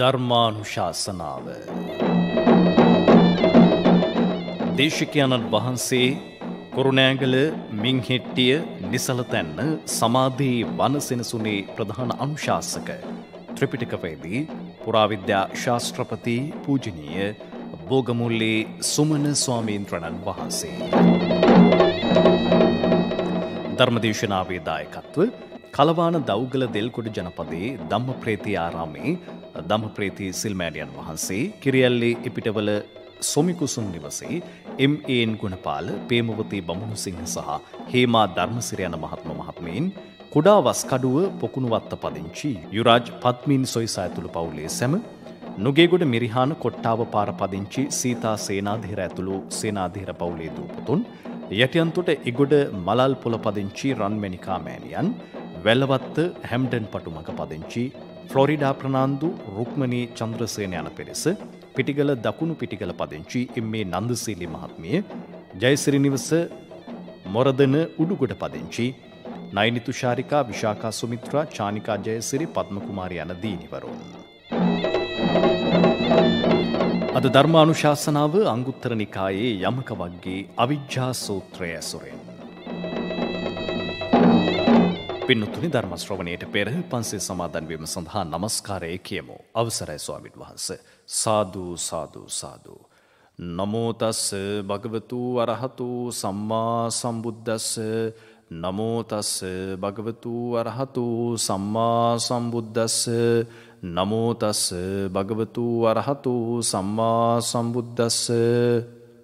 ධර්මානුශාසනාව. දේශකයණන් වහන්සේ කුරුණෑගල මිංහෙට්ටිය නිසලතැන්න සමාධී වනසෙනසුනේ ප්‍රධාන අනුශාසක. ත්‍රිපිටිකවේදී පුරාවිද්‍යා ශාස්ත්‍රපති පූජනීය බෝගමුල්ලේ සුමන ස්වාමීන්ද්‍රණන් වහන්සේ. ධර්මදේශනාවේ දායකත්ව කලවාන දෞගල දෙල්කොඩ ජනපදයේ ධම්ම ප්‍රේතිආරාමේ ධම්මප්‍රීති සිල්මෑඩියන් වහන්සේ කිරියල්ලේ එපිටවල සොමිකුසුම් නිවසේ එම්.ඒන් ගුණපාල පේමවතී බමුණුසිංහ සහ හේමා ධර්මසිරයන මහත්ම මහත්මයින් කුඩා වස්කඩුව පොකුණුවත්ත පදිංචි යුරාජ් පත්මීන් සොයිසා ඇතුළු පවුලේ සැම නුගේගොඩ මිරිහාන කොට්ටාව පාර පදිංචි සීතා සේනාධිර ඇතුළු සේනාධිර පවුලේ දූපතුන් යටියන්තොට ඉගොඩ මලල් පොළ පදිංචි රන්මැනිකා මෑණියන් වැල්ලවත්ත හැම්ඩන් පටුමක පදිංචි ෆ්ලොරිඩා ප්‍රනාන්දු රුක්මණී චන්ද්‍රසේන යන පෙරෙස පිටිගල දකුණු පිටිගල පදිංචි එම්මේ නන්දසීලි මහත්මිය ජයසිරි නිවස මොරදන උඩුගොඩ පදිංචි නයිනි තුෂාරිකා විශාකා සුමිත්‍රා චානිකා ජයසිරි පද්මකුමාරී යන දීනිවරුන්. අද ධර්මානුශාසනාව අංගුත්තර නිකායේ යමක වගේ අවිජ්ජා සූත්‍රය ඇසුරෙන්. පින්නතුනි ධර්මශ්‍රවණයට පෙර පන්සේ සමාදන්වීම සඳහා නමස්කාරය කියමු. අවසරයි ස්වාමින් වහන්ස. සාධූ සාධූ සාධූ. නමෝතස්ස භගවතු වරහතු සම්මා සම්බුද්ධස්ස නමෝතස්ස භගවතු වරහතු සම්මා සම්බුද්ධස්ස නමෝතස්ස භගවතු වරහතු සම්මා සම්බුද්ධස්ස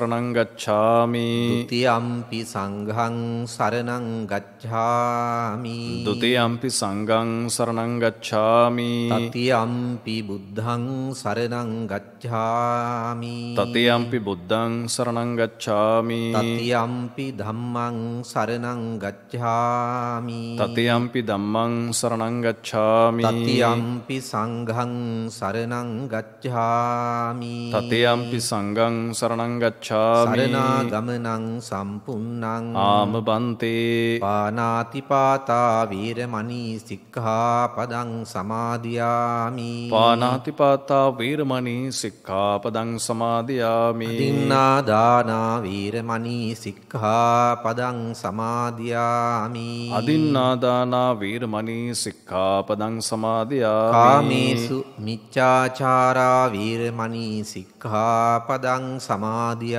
शरण गच्छामि द्वितीयम्पि शरण शरणं गच्छामि शरण सङ्घं शरणं बुद्धं शरण गच्छामि तृतीयम्पि बुद्धं शरण गच्छामि तृतीयम्पि धम्मं शरण गच्छामि तृतीयम्पि धम्मं शरण गच्छामि तृतीयम्पि सङ्घं शरणं गच्छामि तृतीयम्पि सङ्घं ගච්ඡාමි ගමනං සම්පුන්නං ආම බන්තේ පානාතිපාතා වීරමණී සික්ඛාපදං සමාදියාමි පානාතිපාතා වීරමණී සික්ඛාපදං සමාදියාමි දින්නා දානා වීරමණී සික්ඛාපදං සමාදියාමි අදින්නා දානා වීරමණී සික්ඛාපදං සමාදියාමි කාමේසු මිච්ඡාචාරා වීරමණී සික්ඛාපදං සමාදියාමි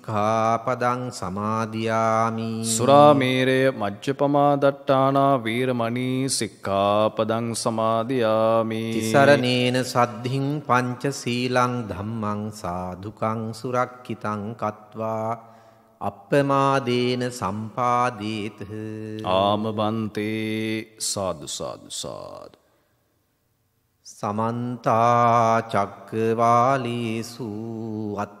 සික්ඛාපදං සමාදියාමි සුරාමේරය මජ්ජපමා දට්ටානා වීරමණී සික්ඛාපදං සමාදියාමි තිසරණේන සද්ධින් පංච සීලං ධම්මං සාදුකං සුරක්කිතං කତ୍වා අප්පමාදේන සම්පාදේත ආමබන්තේ සාදු සාදු සාදු සමන්තා චක්කවාලීසු අත්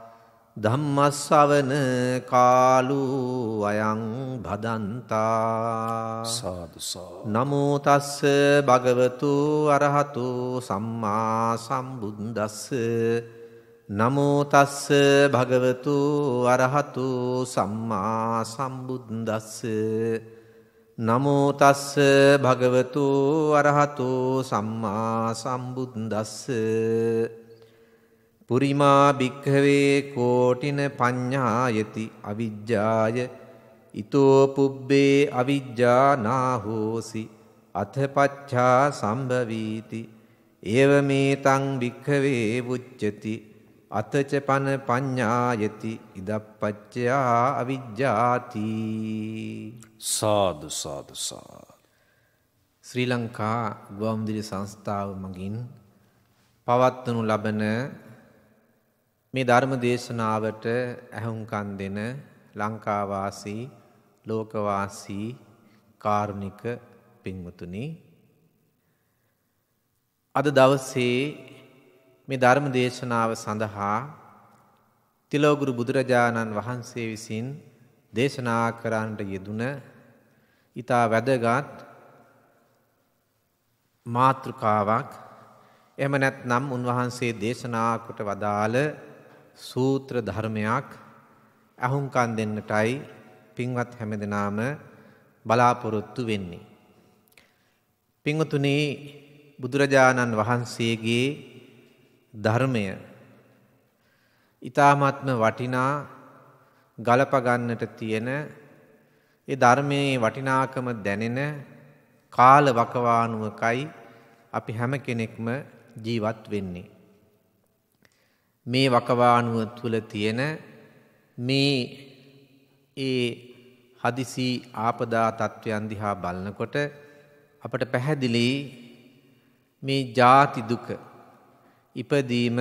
ධම්මස්සවන කාලු අයං බදන්තා නමෝතස්ස භගවතු අරහතු සම්මා සම්බුද්දස්ස නමෝතස්ස භගවතු අරහතු සම්මා සම්බුද්දස්ස නමෝතස්ස භගවතු අරහතු සම්මා සම්බුද්දස්ස පුරිමා භික්ඛවේ කෝටින පඤ්ඤායති අවිජ්ජාය ඊතෝ පුබ්බේ අවිජ්ජා නාහෝසි අතපච්ඡා සම්භවීති එව මේතං භික්ඛවේ වුච්චති අතච පන පඤ්ඤායති ඉදප්පච්චයා අවිජ්ජාති සාදු සාදු ශ්‍රී ලංකා ගුවන්විදුලි සංස්ථාව මගින් පවත්වනු ලබන මේ ධර්ම දේශනාවට ඇහුම්කන් දෙන ලංකාවාසී ලෝකවාසී කාරුණික පින්වතුනි අද දවසේ මේ ධර්ම දේශනාව සඳහා තිලෝගුරු බුදුරජාණන් වහන්සේ විසින් දේශනා කරන්නට යෙදුන ඊතා වැදගත් මාතෘකාවක් එම නැත්නම් උන්වහන්සේ දේශනා කොට වදාළ සූත්‍ර ධර්මයක් ඇහුම්කන් දෙන්නටයි පින්වත් හැම දෙනාම බලාපොරොත්තු වෙන්නේ. පිංවතුනේ බුදුරජාණන් වහන්සේගේ ධර්මය ඊ타මාත්ම වටිනා ගලපගන්නට තියෙන ඒ ධර්මයේ වටිනාකම දැනෙන කාල වකවානුවකයි අපි හැම කෙනෙක්ම ජීවත් වෙන්නේ. මේ වකවානුව තුළ තියෙන මේ ඒ හදිසි ආපදා තත්ත්වයන් දිහා බලනකොට අපට පැහැදිලි මේ ජාති දුක ඉපදීම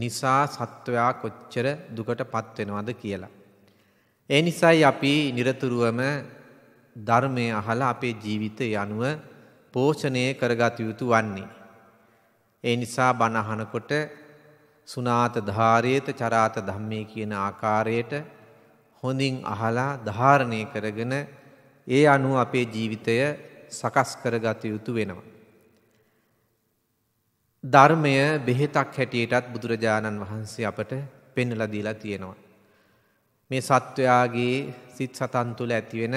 නිසා සත්වයා කොච්චර දුකට පත්වෙනවද කියලා. ඒ නිසයි අපි නිරතුරුවම ධර්මය අහල අපේ ජීවිතය යනුව පෝෂණය කරගත යුතු වන්නේ. ඒ නිසා බණහනකොට සුනාත ධාරේත චරාත ධම්මේ කියන ආකාරයට හොඳින් අහලා ධාරණය කරගෙන ඒ අනුව අපේ ජීවිතය සකස් කරගත යුතු වෙනවා. ධර්මය බෙහෙතක් හැටියටත් බුදුරජාණන් වහන්සේ අපට පෙන්නලා දීලා තියෙනවා. මේ සත්වයාගේ සිත් සතන් තුළ ඇතිවෙන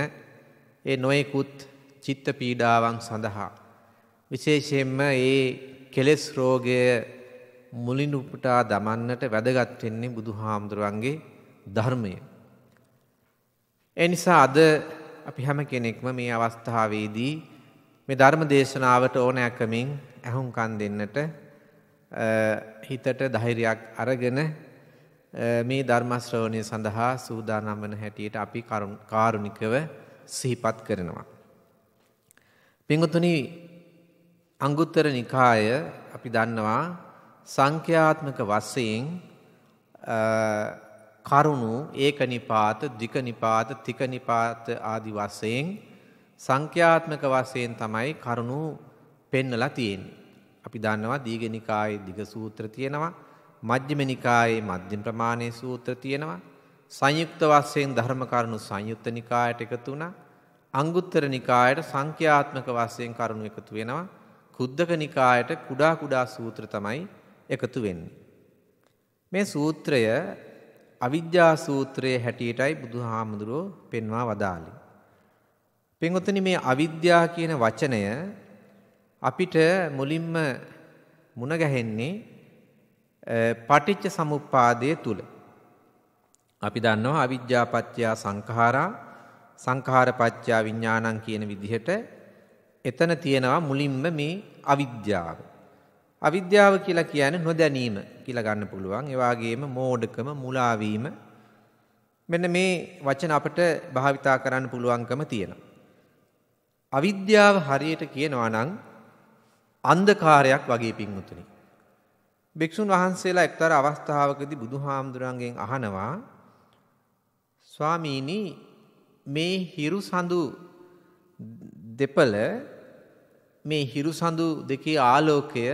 ඒ නොයෙකුත් චිත්ත පීඩාවන් සඳහා විශේෂයෙන්ම ඒ කෙලෙස් රෝගය මුලින් උපුටා දමන්නට වැදගත් වෙන්නේ බුදුහාමුදුරන්ගේ ධර්මය. ඒ නිසා අද අපි හැම කෙනෙක්ම මේ අවස්ථාවේදී මේ ධර්ම දේශනාවට ඕනෑකමින් ඇහුම්කන් දෙන්නට හිතට ධෛර්යයක් අරගෙන මේ ධර්ම ශ්‍රවණය සඳහා සූදානම් වන හැටියට අපි කාරුණිකව සිහිපත් කරනවා. පින්වතුනි අංගුත්තර නිකාය අපි දන්නවා සංඛ්‍යාත්මක වස්සයෙන් කරුණු ඒක නිපාත දික නිපාත තික නිපාත ආදි වස්සයෙන් සංඛ්‍යාත්මක වස්සයෙන් තමයි කරුණු පෙන්නලා තියෙන්නේ. අපි දන්නවා දීගනිකායේ දිග සූත්‍ර තියෙනවා මජ්ක්‍ධිම නිකායේ මධ්‍යම ප්‍රමාණයේ සූත්‍ර තියෙනවා සංයුක්ත වස්සයෙන් ධර්ම කරුණු සංයුක්ත නිකායට එකතු වුණා අංගුත්තර නිකායට සංඛ්‍යාත්මක වස්සයෙන් කරුණු එකතු වෙනවා කුද්දක නිකායට කුඩා කුඩා සූත්‍ර තමයි එකතු වෙන්නේ. මේ සූත්‍රය අවිද්‍යා සූත්‍රයේ හැටියටයි බුදුහාමුදුරෝ පෙන්වා වදාළේ. පින්වතුනි මේ අවිද්‍යා කියන වචනය අපිට මුලින්ම මුණ ගැහෙන්නේ පටිච්ච සමුප්පාදයේ තුල. අපි දන්නවා අවිද්‍යා පත්‍ය සංඛාරා සංඛාර පත්‍ය විඥානං කියන විදිහට එතන තියෙනවා මුලින්ම මේ අවිද්‍යාව. අවිද්‍යාව කියලා කියන නොදැනීම කියලා ගන්න පුළුවන්. ඒ වගේම මෝඩකම, මුලාවීම මෙන්න මේ වචන අපිට භාවිතා කරන්න පුළුවන්කම තියෙනවා. අවිද්‍යාව හරියට කියනවා නම් අන්ධකාරයක් වගේ පින්වුතුනි. භික්ෂුන් වහන්සේලා එක්තරා අවස්ථාවකදී බුදුහාමුදුරන්ගෙන් අහනවා ස්වාමීනි මේ හිරු සඳු දෙපළ මේ හිරු සඳු දෙකේ ආලෝකය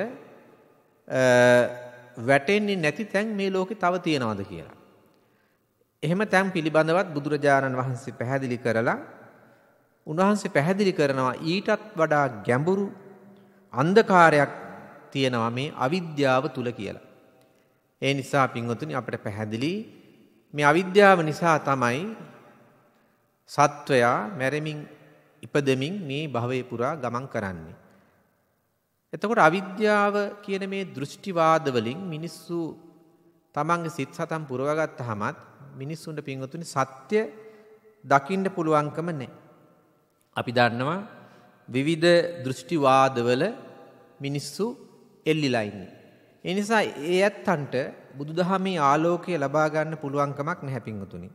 වැටෙන්නේ නැති තැන් මේ ලෝකෙ තව තියෙනවද කියලා. එහෙම තැන් පිළිබඳවත් බුදුරජාණන් වහන්සේ පැහැදිලි කරලා උන්වහන්සේ පැහැදිලි කරනවා ඊටත් වඩා ගැඹුරු අන්ධකාරයක් තියෙනවා මේ අවිද්‍යාව තුල කියලා. ඒ නිසා පින්වතුනි අපිට පැහැදිලි මේ අවිද්‍යාව නිසා තමයි සත්වයා මැරෙමින් ඉපදෙමින් මේ භවයේ පුරා ගමන් කරන්නේ. එතකොට අවිද්‍යාව කියන මේ දෘෂ්ටිවාද වලින් මිනිස්සු තමන්ගේ සිත් සතන් පුරවගත්ත හමත් මිනිස්සුන්ට පින්වතුනි සත්‍ය දකින්න පුළුවන්කම නැහැ. අපි දන්නවා විවිධ දෘෂ්ටිවාදවල මිනිස්සු එල්ලිලා ඉන්නේ. ඒ නිසා ඒ ඇත්තන්ට බුදුදහමේ ආලෝකය ලබා ගන්න පුළුවන්කමක් නැහැ පින්වතුනි.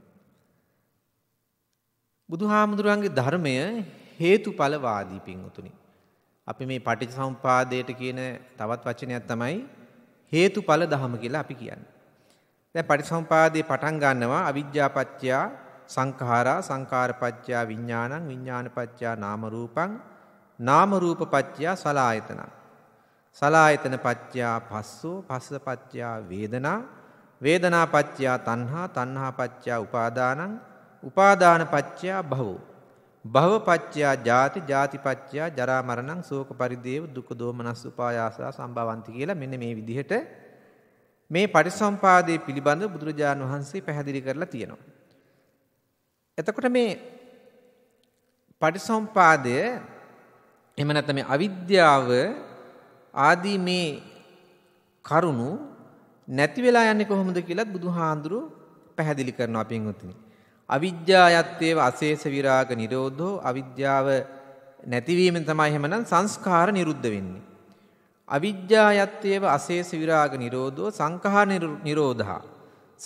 බුදුහාමුදුරන්ගේ ධර්මය හේතුඵලවාදී පින්වතුනි. අපි මේ පටිච්චසමුපාදයට කියන තවත් වචනයක් තමයි හේතුඵල ධහම කියලා අපි කියන්නේ. දැන් පටිච්චසමුපාදේ පටන් ගන්නවා අවිජ්ජාපච්චය සංඛාරා සංඛාරපච්චය විඥානං විඥානපච්චය නාම රූපං නාම රූපපච්චය සලායතනං සලායතනපච්චය පස්සෝ පස්සපච්චය වේදනා වේදනාපච්චය තණ්හා තණ්හාපච්චය උපාදානං උපාදානපච්චය භවෝ භවපච්චයා ජාති ජාතිපච්චයා ජරා මරණං ශෝක පරිදේව දුක දෝමනස් උපායාසා සම්භවಂತಿ කියලා මෙන්න මේ විදිහට මේ පටිසම්පාදයේ පිළිබඳ බුදුරජාණන් වහන්සේ පැහැදිලි කරලා තියෙනවා. එතකොට මේ පටිසම්පාදය එහෙම නැත්නම් මේ අවිද්‍යාව ආදී මේ කරුණු නැති වෙලා යන්නේ කොහොමද කියලත් බුදුහාඳුරු පැහැදිලි කරනවා පින්වත්නි. අවිද්‍යායත්තේව අශේෂ විරාග නිරෝධෝ අවිද්‍යාව නැතිවීමෙන් තමයි එහෙමනම් සංස්කාර නිරුද්ධ වෙන්නේ. අවිද්‍යායත්තේව අශේෂ විරාග නිරෝධෝ සංඛාර නිරෝධා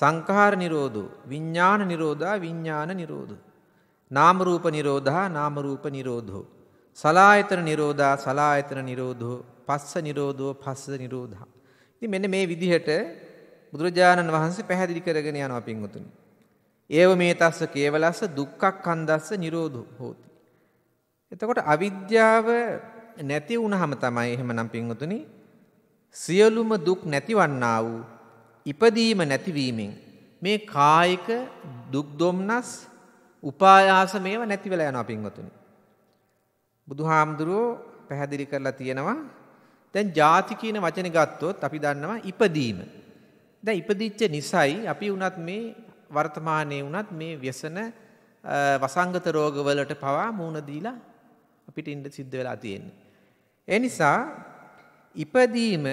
සංඛාර නිරෝධෝ විඥාන නිරෝධා විඥාන නිරෝධෝ නාම රූප නිරෝධා නාම රූප නිරෝධෝ සලායතන නිරෝධා සලායතන නිරෝධෝ පස්ස නිරෝධෝ පස්ස නිරෝධා ඉතින් මෙන්න මේ විදිහට බුදුරජාණන් වහන්සේ පැහැදිලි කරගෙන යනවා පින්වතුනි ඒව මේ තස්ස කේවලස්ස දුක්ඛක් කන්දස්ස නිරෝධ හෝති. එතකොට අවිද්‍යාව නැති වුණහම තමයි එහෙමනම් පින්වතුනි සියලුම දුක් නැතිවන්නා වූ ඉපදීම නැතිවීමෙන් මේ කායික දුක් දුම්නස් උපායාස මේව නැති වෙලා යනවා පින්වතුනි. බුදුහාමුදුරුවෝ පැහැදිලි කරලා තියෙනවා දැන් ಜಾති කියන වචනේ ගත්තොත් අපි දන්නවා ඉපදීම. දැන් ඉපදිච්ච නිසයි අපි උනත් මේ වර්තමානය වනත් මේ ව්‍යසන වසංගත රෝගවලට පවා මූුණදීලා අපිට ඉන්ඩ සිද්ධ වෙලා තියෙන්නේ. එනිසා ඉපදීම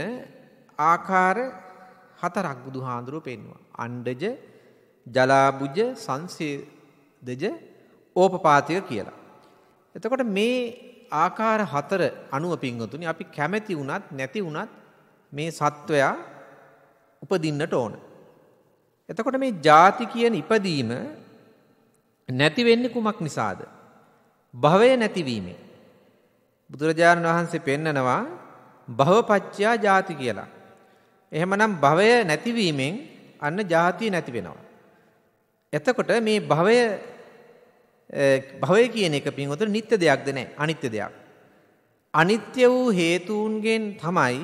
ආකාර හතරක් බුදු හාන්දුරුව පෙන්වා. අන්ඩජ ජලාබුජ සංසේදජ ඕපපාතික කියලා. එතකොට මේ ආකාර හතර අනුව පින්ගතුනි අපි කැමැති වුණත් නැති වුණත් මේ සත්වයා උපදින්නට ඕන. එතකොට මේ ජාති කියන ඉපදීම නැති වෙන්නේ කුමක් නිසාද? භවය නැතිවීමෙන්. බුදුරජාණන් වහන්සේ පෙන්නනවා භවපච්චයා ජාති කියලා. එහෙමනම් භවය නැතිවීමෙන් අන්න ජාතිය නැති වෙනවා. එතකොට මේ භවය භවය කියන එක පින්වතුනි නිත්‍ය දෙයක්ද නැහැ අනිත්‍ය දෙයක්. අනිත්‍ය වූ හේතුන්ගෙන් තමයි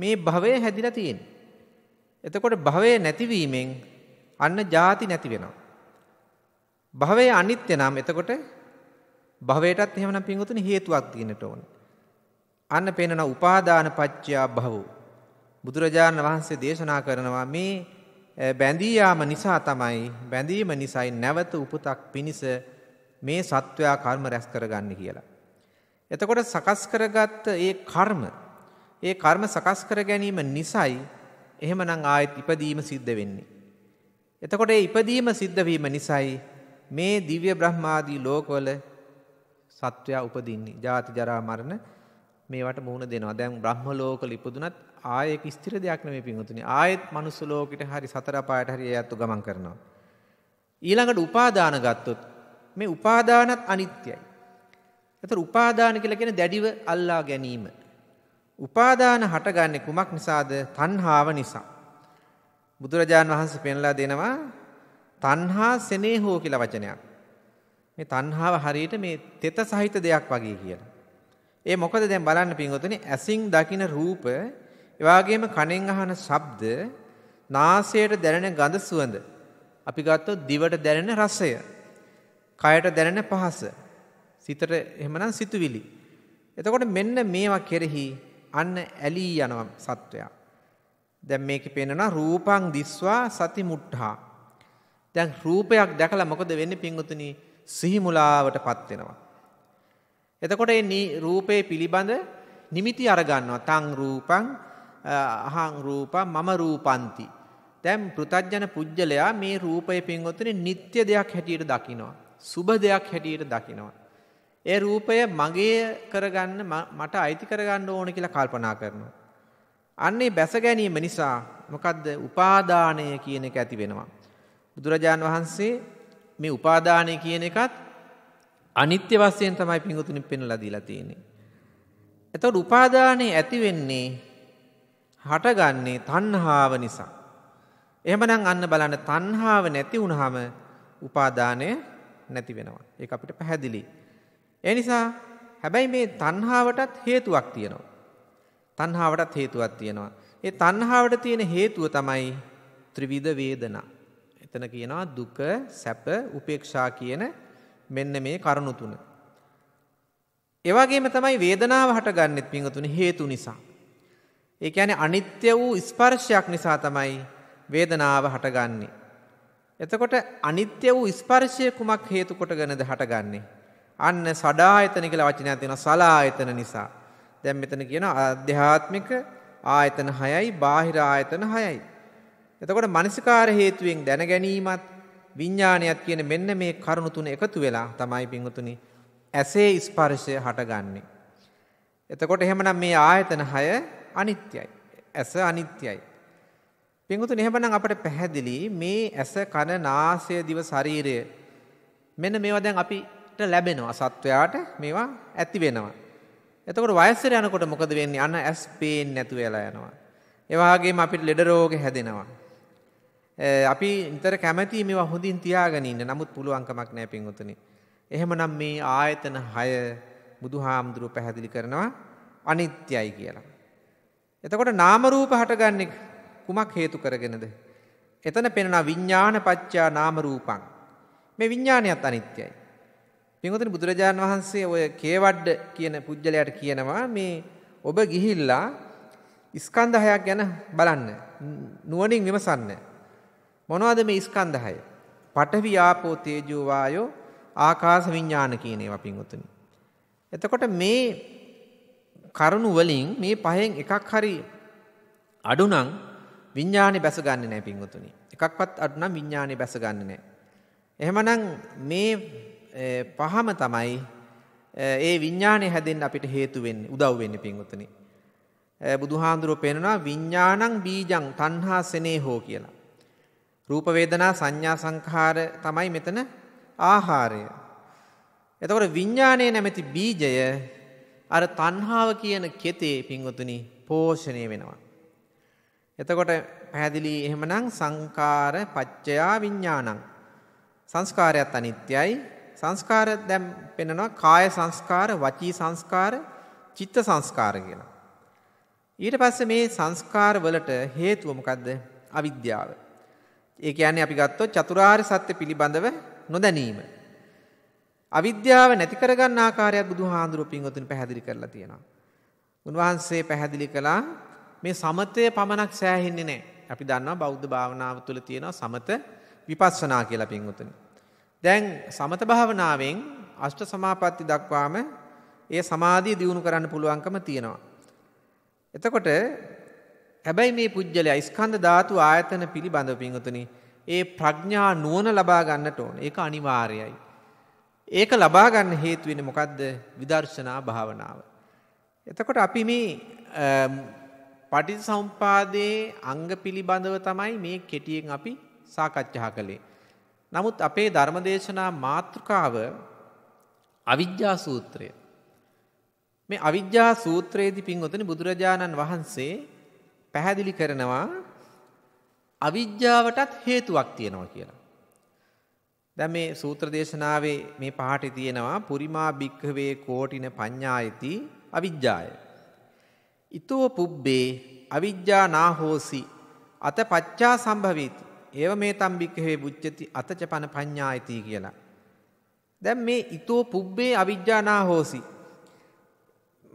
මේ භවය හැදිලා තියෙන්නේ. එතකොට භවය නැතිවීමෙන් අන්න ಜಾති නැති වෙනවා. භවයේ අනිත්‍ය නම් එතකොට භවයටත් එහෙමනම් පින්වතුනි හේතුවක් තියෙන්නට ඕනේ. අන්න පේනවා උපාදාන පත්‍යා භව. බුදුරජාණන් වහන්සේ දේශනා කරනවා මේ බැඳී යාම නිසා තමයි බැඳීම නිසායි නැවත උපතක් පිනිස මේ සත්වයා කර්ම රැස් කරගන්නේ කියලා. එතකොට සකස් කරගත්ත ඒ කර්ම ඒ කර්ම සකස් කර ගැනීම නිසායි එහෙමනම් ආයෙත් ඉපදීම සිද්ධ වෙන්නේ. එතකොට ඒ ඉපදීම සිද්ධ වීම නිසායි මේ දිව්‍ය බ්‍රහ්මාදී ලෝකවල සත්වයා උපදින්නේ. ජාති ජරා මරණ මේවට මුහුණ දෙනවා. දැන් බ්‍රහ්ම ලෝකවල ඉපදුනත් ආයෙක ස්ථිර දෙයක් නෙමෙයි පින්වතුනි. ආයෙත් මනුස්ස ලෝකෙට හරි සතර පායට හරි ඒත් ගමන් කරනවා. ඊළඟට උපාදාන ගත්තොත් මේ උපාදානත් අනිත්‍යයි. එතකොට උපාදාන කියලා කියන්නේ දැඩිව අල්ලා ගැනීම. උපාදාන හටගන්නේ කුමක් නිසාද? තණ්හාව නිසා. බුදුරජාණන් වහන්සේ පෙන්ලා දෙනවා තණ්හා සෙනෙහෝ කියලා වචනයක්. මේ තණ්හාව හරියට මේ තෙත සහිත දෙයක් වගේ කියලා. ඒ මොකද දැන් බලන්න පින්වතුනි ඇසින් දකින රූප, ඒ වගේම කනෙන් අහන ශබ්ද, නාසයට දැනෙන ගඳ සුවඳ, අපි ගත්තොත් දිවට දැනෙන රසය, කයට දැනෙන පහස, සිතට එහෙමනම් සිතුවිලි. එතකොට මෙන්න මේවා කෙරෙහි අන්න ඇලී යනවා සත්වයා. දැන් මේකේ පේනවා රූපං දිස්වා සති මුට්ඨා. දැන් රූපයක් දැකලා මොකද වෙන්නේ පින්වතුනි? සිහි මුලාවටපත් වෙනවා. එතකොට මේ රූපේ පිළිබඳ නිමිති අරගන්නවා. තං රූපං අහං රූපං මම රූපන්ති. දැන් පෘතජන පුජ්‍යලයා මේ රූපය පින්වතුනි නিত্য දෙයක් හැටියට දකිනවා. සුබ දෙයක් හැටියට දකිනවා. ඒ රූපය මගේ කරගන්න මට අයිති කරගන්න ඕන කියලා කල්පනා කරනවා. අන්නේ බැස ගැනීම නිසා මොකද්ද උපාදානය කියන එක ඇති වෙනවා. බුදුරජාන් වහන්සේ මේ උපාදානය කියන එකත් අනිත්‍ය වශයෙන් තමයි පිඟුතුනි පෙන්ලා දීලා තියෙන්නේ. එතකොට උපාදානය ඇති වෙන්නේ හටගන්නේ තණ්හාව නිසා. එහෙමනම් අන්න බලන්න තණ්හාව නැති වුනහම උපාදානය නැති වෙනවා. ඒක අපිට පැහැදිලි. ඒ නිසා හැබැයි මේ තණ්හාවටත් හේතුවක් තියෙනවා. තණ්හාවටත් හේතුවක් තියෙනවා. ඒ තණ්හාවට තියෙන හේතුව තමයි ත්‍රිවිධ වේදනා. එතන කියනවා දුක, සැප, උපේක්ෂා කියන මෙන්න මේ කරුණු තුන. ඒ වගේම තමයි වේදනාව හටගන්නෙත් පිංගුතුනි හේතු නිසා. ඒ කියන්නේ අනිත්‍ය වූ ස්පර්ශයක් නිසා තමයි වේදනාව හටගන්නේ. එතකොට අනිත්‍ය වූ ස්පර්ශය කුමක් හේතු කොටගෙනද හටගන්නේ? අන්න සඩායතන කියලා වචනයක් තියෙනවා සලායතන නිසා. දැන් මෙතන කියන අධ්‍යාත්මික ආයතන හයයි බාහිර ආයතන හයයි. එතකොට මනසිකාර හේතුවෙන් දැන ගැනීමත් විඤ්ඥානයක් කියන මෙන්න මේ කරුණු තුන එකතු වෙලා තමයි පිංහතුනි ඇසේ ස්පර්ශය හටගන්නේ. එතකොට එහෙමනම් මේ ආයතන හය අනිත්‍යයි. ඇස අනිත්‍යයි. පිංහතුන් එහෙමනම් අපට පැහැදිලි මේ ඇස කණ නාසය දිව ශරීරය මෙන්න මේවා දැන් අපිට ලැබෙනවා සත්වයාට මේවා ඇති වෙනවා. එතකොට වයස්සර යනකොට මොකද වෙන්නේ අන්න ඇස් පේෙන් නැතු වෙලා යනවා. ඒවාගේ අපිට ලෙඩරෝග හැදෙනවා. අපි ඉතර කැමැති මේ හොඳින් තියාගනන්න නමුත් පුළුවන්කමක් නෑ පින්ගුතුනි. එහෙමනම් මේ ආයතන හය බුදු හාමුදුරුව පැහැදිලි කරනවා අනිත්‍යයි කියලා. එතකොට නාමරූප හටගන්න කුමක් හේතු කරගෙනද. එතන පෙනෙන විඤ්ඥාන පච්චා නාමරූපන්. මේ විඤ්ඥානයත් අනිත්‍යයි. පින්වතුනි බුදුරජාන් වහන්සේ ඔය කේවඩ කියන පුජ්‍යලයට කියනවා මේ ඔබ ගිහිල්ලා ස්කන්ධ හයක් ගැන බලන්න නුවණින් විමසන්න මොනවද මේ ස්කන්ධ හය? පඨවි ආපෝ තේජෝ වායෝ ආකාශ විඥාන කියන ඒවා පින්වතුනි. එතකොට මේ කරුණු වලින් මේ පහෙන් එකක් හරි අඩු නම් විඥානේ බැස ගන්න නැහැ පින්වතුනි. එකක්වත් අඩු නම් විඥානේ බැස ගන්න නැහැ. එහෙමනම් මේ පහම තමයි ඒ විඤ්ඥානය හැදෙන් අපිට හේතුවෙන් උදව්වෙන්න පින්ගොතන. බුදුහාන්දුරුව පෙනවා විඤ්ඥානං බීජං තන්හා සෙනේ හෝ කියලා. රූපවේදනා සංඥා සංකාර තමයි මෙතන ආහාරය. එතකොට විඤ්ඥානය නැමැති බීජය අර තන්හාාව කියන කෙතේ පින්වතුනි පෝෂණය වෙනවා. එතකොට පැහැදිලි එහෙමනං සංකාර පච්චයා විඤ්ඥානං. සංස්කාරයක් අනිත්‍යයි සංස්කාර දැම් පෙනෙනවා කාය සංස්කාර වචී සංස්කාර චිත්ත සංස්කාර කියලා. ඊට පස්සේ මේ සංස්කාර වලට හේතුව මොකද්ද? අවිද්‍යාව. ඒ කියන්නේ අපි ගත්තොත් චතුරාර්ය සත්‍ය පිළිබඳව නොදැනීම. අවිද්‍යාව නැති කරගන්න ආකාරයක් බුදුහාඳුරෝ පින්වතුනි පැහැදිලි කරලා තියෙනවා. උන්වහන්සේ පැහැදිලි කළා මේ සමතය පමණක් සෑහෙන්නේ නැහැ. අපි දන්නවා බෞද්ධ භාවනාව තුළ තියෙනවා සමත විපස්සනා කියලා පින්වතුනි. දැන් සමත භාවනාවෙන් අෂ්ට සමාපatti දක්වාම ඒ සමාධිය දියුණු කරන්න පුළුවන්කම තියෙනවා. එතකොට හැබැයි මේ පුජ්‍යලයා ස්කන්ධ ධාතු ආයතන පිළිබඳව පිංගුතුනි ඒ ප්‍රඥා නුවණ ලබා ගන්නට ඕන. ඒක අනිවාර්යයි. ඒක ලබා ගන්න හේතු වෙන්නේ මොකද්ද? විදර්ශනා භාවනාව. එතකොට අපි මේ පටිච්චසමුප්පාදයේ අංග පිළිබඳව තමයි මේ කෙටියෙන් අපි සාකච්ඡා කළේ. නමුත් අපේ ධර්මදේශනා මාතෘකාව අවිද්‍යා සූත්‍රය. මේ අවිද්‍යා සූත්‍රයේදී පින්වතනි බුදුරජාණන් වහන්සේ පැහැදිලි කරනවා අවිද්‍යාවටත් හේතුවක් තියෙනවා කියලා. දැන් මේ සූත්‍ර දේශනාවේ මේ පහටේ තියෙනවා පුරිමා භික්ඛවේ කෝටින පඤ්ඤායති අවිද්‍යාය. ඊතෝ පුබ්බේ අවිද්‍යා නාහෝසි අත පච්චා සම්භවීති ඒව මේ තම්බික්කවේ බුච්චති අතච පන පඤ්ඥායිතී කියලා. දැන් මේ ඉතෝ පුබ්බේ අවිද්‍යානා හෝසි.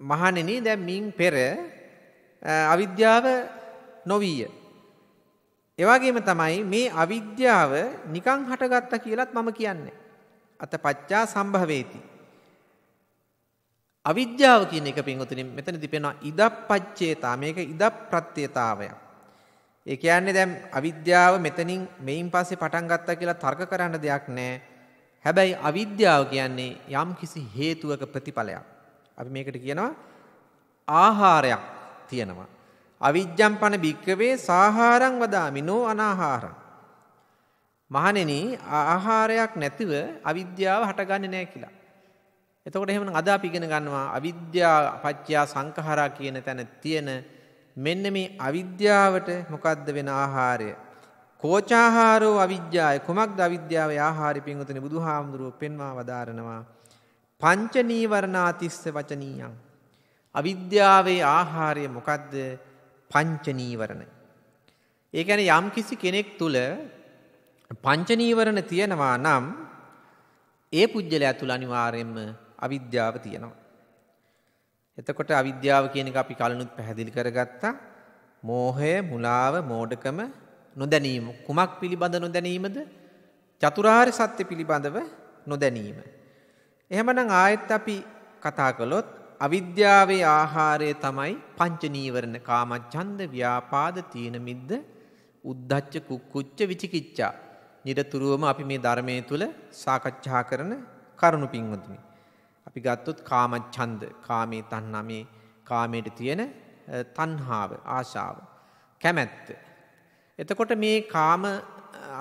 මහනෙන දැන් මින් පෙර අවිද්‍යාව නොවීය. එවාගේම තමයි මේ අවිද්‍යාව නිකං හටගත්ත කියලත් මම කියන්නේ. අත පච්චා සම්භවේති. අවිද්‍යාව කියන එක පින්වතුනි මෙතන තිබෙනවා ඉදප්පච්චේතා මේක ඉදප්ප්‍රත්‍යතාවයක්. ඒ කියන්නේ දැන් අවිද්‍යාව මෙතනින් මෙයින් පස්සේ පටන් ගත්තා කියලා තර්ක කරන්න දෙයක් නැහැ. හැබැයි අවිද්‍යාව කියන්නේ යම් කිසි හේතුවක ප්‍රතිඵලයක්. අපි මේකට කියනවා ආහාරයක් තියෙනවා. අවිජ්ජම්පන භික්කවේ සාහාරං වදාමි නෝ අනාහාරං. මහණෙනි ආහාරයක් නැතිව අවිද්‍යාව හටගන්නේ නැහැ කියලා. එතකොට එහෙමනම් අද අපි ඉගෙන ගන්නවා අවිද්‍යා පත්‍යා සංඛාරා කියන තැන තියෙන මෙන්න මේ අවිද්‍යාවට මොකද්ද වෙන ආහාරය. කෝචාහාරෝ අවිද්‍යාය කුමක් දවිද්‍යාව ආහාරි පින්වතන බුදු හාමුදුරුව පෙන්වා වදාරනවා. පංචනීවරණාතිස්ස වචනීයන්. අවිද්‍යාවේ ආහාරය මොකක්ද පංචනීවරණ. ඒකැන යම් කිසි කෙනෙක් තුළ පංචනීවරණ තියෙනවා නම් ඒ පුද්ගලයා තුළ අනිවාරයෙන්ම අවිද්‍යාව තියෙනවා. එතකොට අවිද්‍යාව කියන එක අපි කලනුත් පැහැදිලි කරගත්තා. මෝහය, මුලාව, මෝඩකම, නොදැනීම. කුමක් පිළිබඳ නොදැනීමද? චතුරාර්ය සත්‍ය පිළිබඳව නොදැනීම. එහෙමනම් ආයෙත් අපි කතා කළොත් අවිද්‍යාවේ ආහාරය තමයි පංච නීවරණ කාමච්ඡන්ද ව්‍යාපාද තීන මිද්ද උද්ධච්ච කුක්කුච්ච විචිකිච්ඡා. නිරතුරුවම අපි මේ ධර්මයේ තුල සාකච්ඡා කරන කරුණු පින්වතුනි. අපි ගත්තොත් කාමච්ඡන්ද කාමේ තණ්හා මේ කාමයට තියෙන තණ්හාව ආශාව කැමැත්ත එතකොට මේ කාම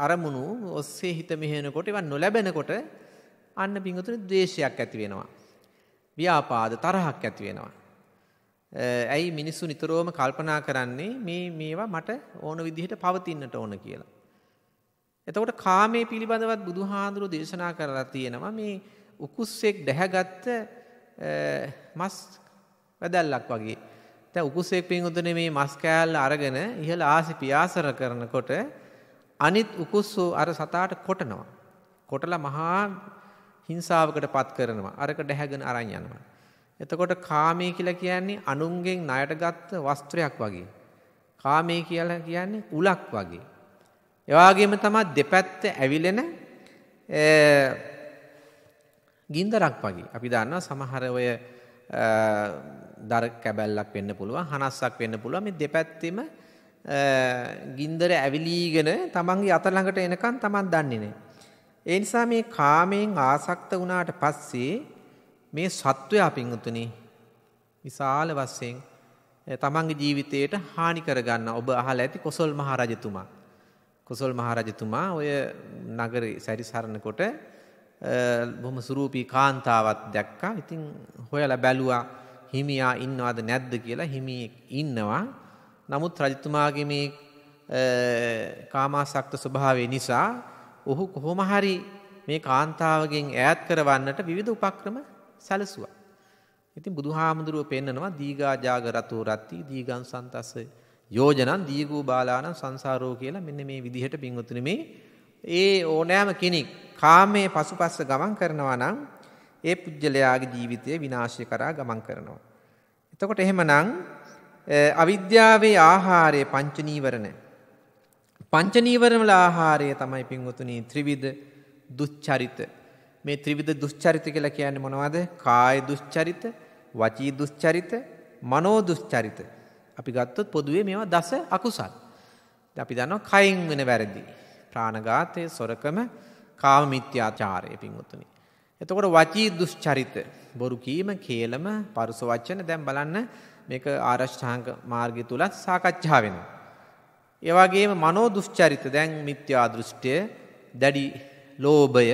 අරමුණු ඔස්සේ හිත මෙහෙනකොට ඒවා නොලැබෙනකොට අන්න පිංගුතුනේ ද්වේෂයක් ඇති වෙනවා ව්‍යාපාද තරහක් ඇති වෙනවා ඇයි මිනිස්සු නිතරම කල්පනා කරන්නේ මේ මේවා මට ඕන විදිහට පවතින්නට ඕන කියලා එතකොට කාමයේ පිළිබඳවත් බුදුහාඳුරෝ දේශනා කරලා තියෙනවා මේ උකුස්සෙක් දැහැගත්ත මස් වැදැල්ලක් වගේ. දැන් උකුස්සෙක් පින්වතුනි මේ මස් කෑල්ල අරගෙන ඉහළ ආසි පියාසර කරනකොට අනිත් උකුස්සෝ අර සතාට කොටනවා. කොටලා මහා හිංසාවකට පත් කරනවා. අරක දැහැගෙන අරන් යනවා. එතකොට කාමයේ කියලා කියන්නේ අනුන්ගෙන් ණයට ගත්ත වස්ත්‍රයක් වගේ. කාමයේ කියලා කියන්නේ උලක් වගේ. එවාගේම තමයි දෙපැත්ත ඇවිලෙන ගින්දරක් වගේ. අපි දන්නවා සමහර ඔය දර කැබැල්ලක් වෙන්න පුළුවන්, හනස්සක් වෙන්න පුළුවන්. මේ දෙපැත්තෙම ගින්දර ඇවිලීගෙන තමන්ගේ අත ළඟට එනකන් තමන් දන්නේ නැහැ. ඒ නිසා මේ කාමයෙන් ආසක්ත වුණාට පස්සේ මේ සත්වයා පිංතුනි විශාල වශයෙන් තමන්ගේ ජීවිතයට හානි කරගන්න ඔබ අහලා ඇති කොසල් මහරජතුමා. කොසල් මහරජතුමා ඔය නගරේ සැරිසරනකොට බොම සුරූපී කාන්තාවත් දැක්කා ඉතින් හොයල බැලුවා හිමියා ඉන්නවාද නැද්ද කියලා හිමියෙක් ඉන්නවා නමුත් රජතුමාගේ මේ කාමාසක්ත ස්වභාවය නිසා ඔහු කොහොම හරි මේ කාන්තාවගෙන් ඈත් කරවන්නට විවිධ උපක්‍රම සැලසුවා. ඉතින් බුදුහාමුදුරුව පෙන්නනවා දීගාජාග රතෝ රත්ති දීගං සන්තස්ස යෝජනන් දීගූ බාලානම් සංසාරෝ කියලා මෙන්න මේ විදිහට පින්වතුනි මේ ඒ ඕනෑම කෙනෙක් කාමයේ පසුපස්ස ගමන් කරනවා නම් ඒ පුජ්‍යලයාගේ ජීවිතය විනාශය කරා ගමන් කරනවා. එතකොට එහෙමනම් අවිද්‍යාවේ ආහාරය පංච නීවරණ. පංච නීවරණ වල ආහාරය තමයි පින්වතුනි ත්‍රිවිධ දුස්චරිත. මේ ත්‍රිවිධ දුස්චරිත කියලා කියන්නේ මොනවද? කාය දුස්චරිත, වචී දුස්චරිත, මනෝ දුස්චරිත. අපි ගත්තොත් පොදුවේ මේවා දස අකුසල්. අපි දන්නවා කයින් වෙන වැරදි. ප්‍රාණඝාතය, සොරකම, කාම මිත්‍යාචාරය පින්වතුනි. එතකොට වචී දුෂ්චරිත බොරු කීම කේලම පරුස වචන දැන් බලන්න මේක ආරෂ්ඨාංග මාර්ගය තුලත් සාකච්ඡා වෙනවා. ඒ වගේම මනෝ දුෂ්චරිත දැන් මිත්‍යා දෘෂ්ටිය, දැඩි ලෝභය,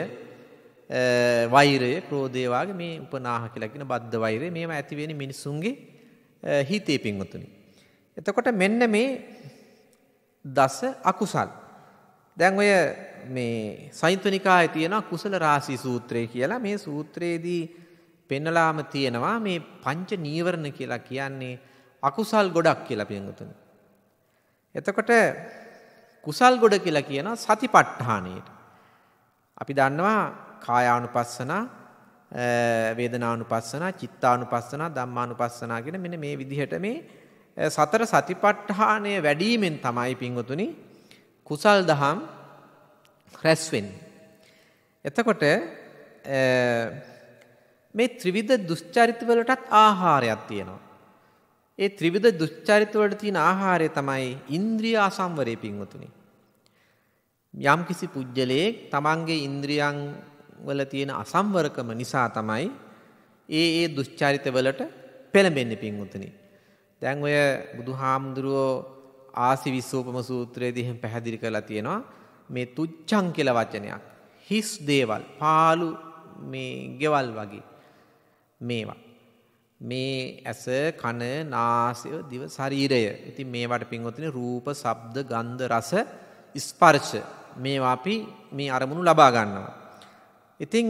වෛරය, ක්‍රෝධය වගේ මේ උපනාහ කියලා කියන බද්ධ වෛරය මේවා ඇති වෙන්නේ මිනිසුන්ගේ හිතේ පින්වතුනි. එතකොට මෙන්න මේ දස අකුසල් දැන් ඔය මේ සයිතුනිකාය තියෙන කුසල රාශී සූත්‍රය කියලා මේ සූත්‍රයේදී පෙන්නලාම තියෙනවා මේ පංච නීවරණ කියලා කියන්නේ අකුසල් ගොඩක් කියලා පියගතුන. එතකොට කුසල් ගොඩ කියලා කියනවා සතිපට්ඨානයට. අපි දන්නවා කායානුපස්සන, වේදනානුපස්සන, චිත්තානුපස්සන, ධම්මානුපස්සන කියන මෙන්න මේ විදිහට මේ සතර සතිපට්ඨානය වැඩිවීමෙන් තමයි පින්වතුනි කුසල් දහම් රැස් වෙන්නේ. එතකොට මේ ත්‍රිවිධ දුස්චරිත වලටත් ආහාරයක් තියෙනවා. ඒ ත්‍රිවිධ දුස්චරිත වලට තියෙන ආහාරය තමයි ඉන්ද්‍රිය අසම්වරේ පින්වතුනි. යම් කිසි පුජ්‍යලයේ තමන්ගේ ඉන්ද්‍රියන් වල තියෙන අසම්වරකම නිසා තමයි ඒ ඒ දුස්චරිත වලට පෙළඹෙන්නේ පින්වතුනි. දැන් ඔය බුදුහාමුදුරුවෝ ආසි විස්සූපම සූත්‍රයේදී එහෙම පැහැදිලි කරලා තියෙනවා මේ තුච්ඡං කියලා වචනයක් හිස් දේවල් පාළු මේ ගෙවල් වගේ මේවා මේ ඇස කන නාසය දිව ශරීරය ඉතින් මේවට පින්වතුනි රූප ශබ්ද ගන්ධ රස ස්පර්ශ මේවා අපි මේ අරමුණු ලබා ගන්නවා ඉතින්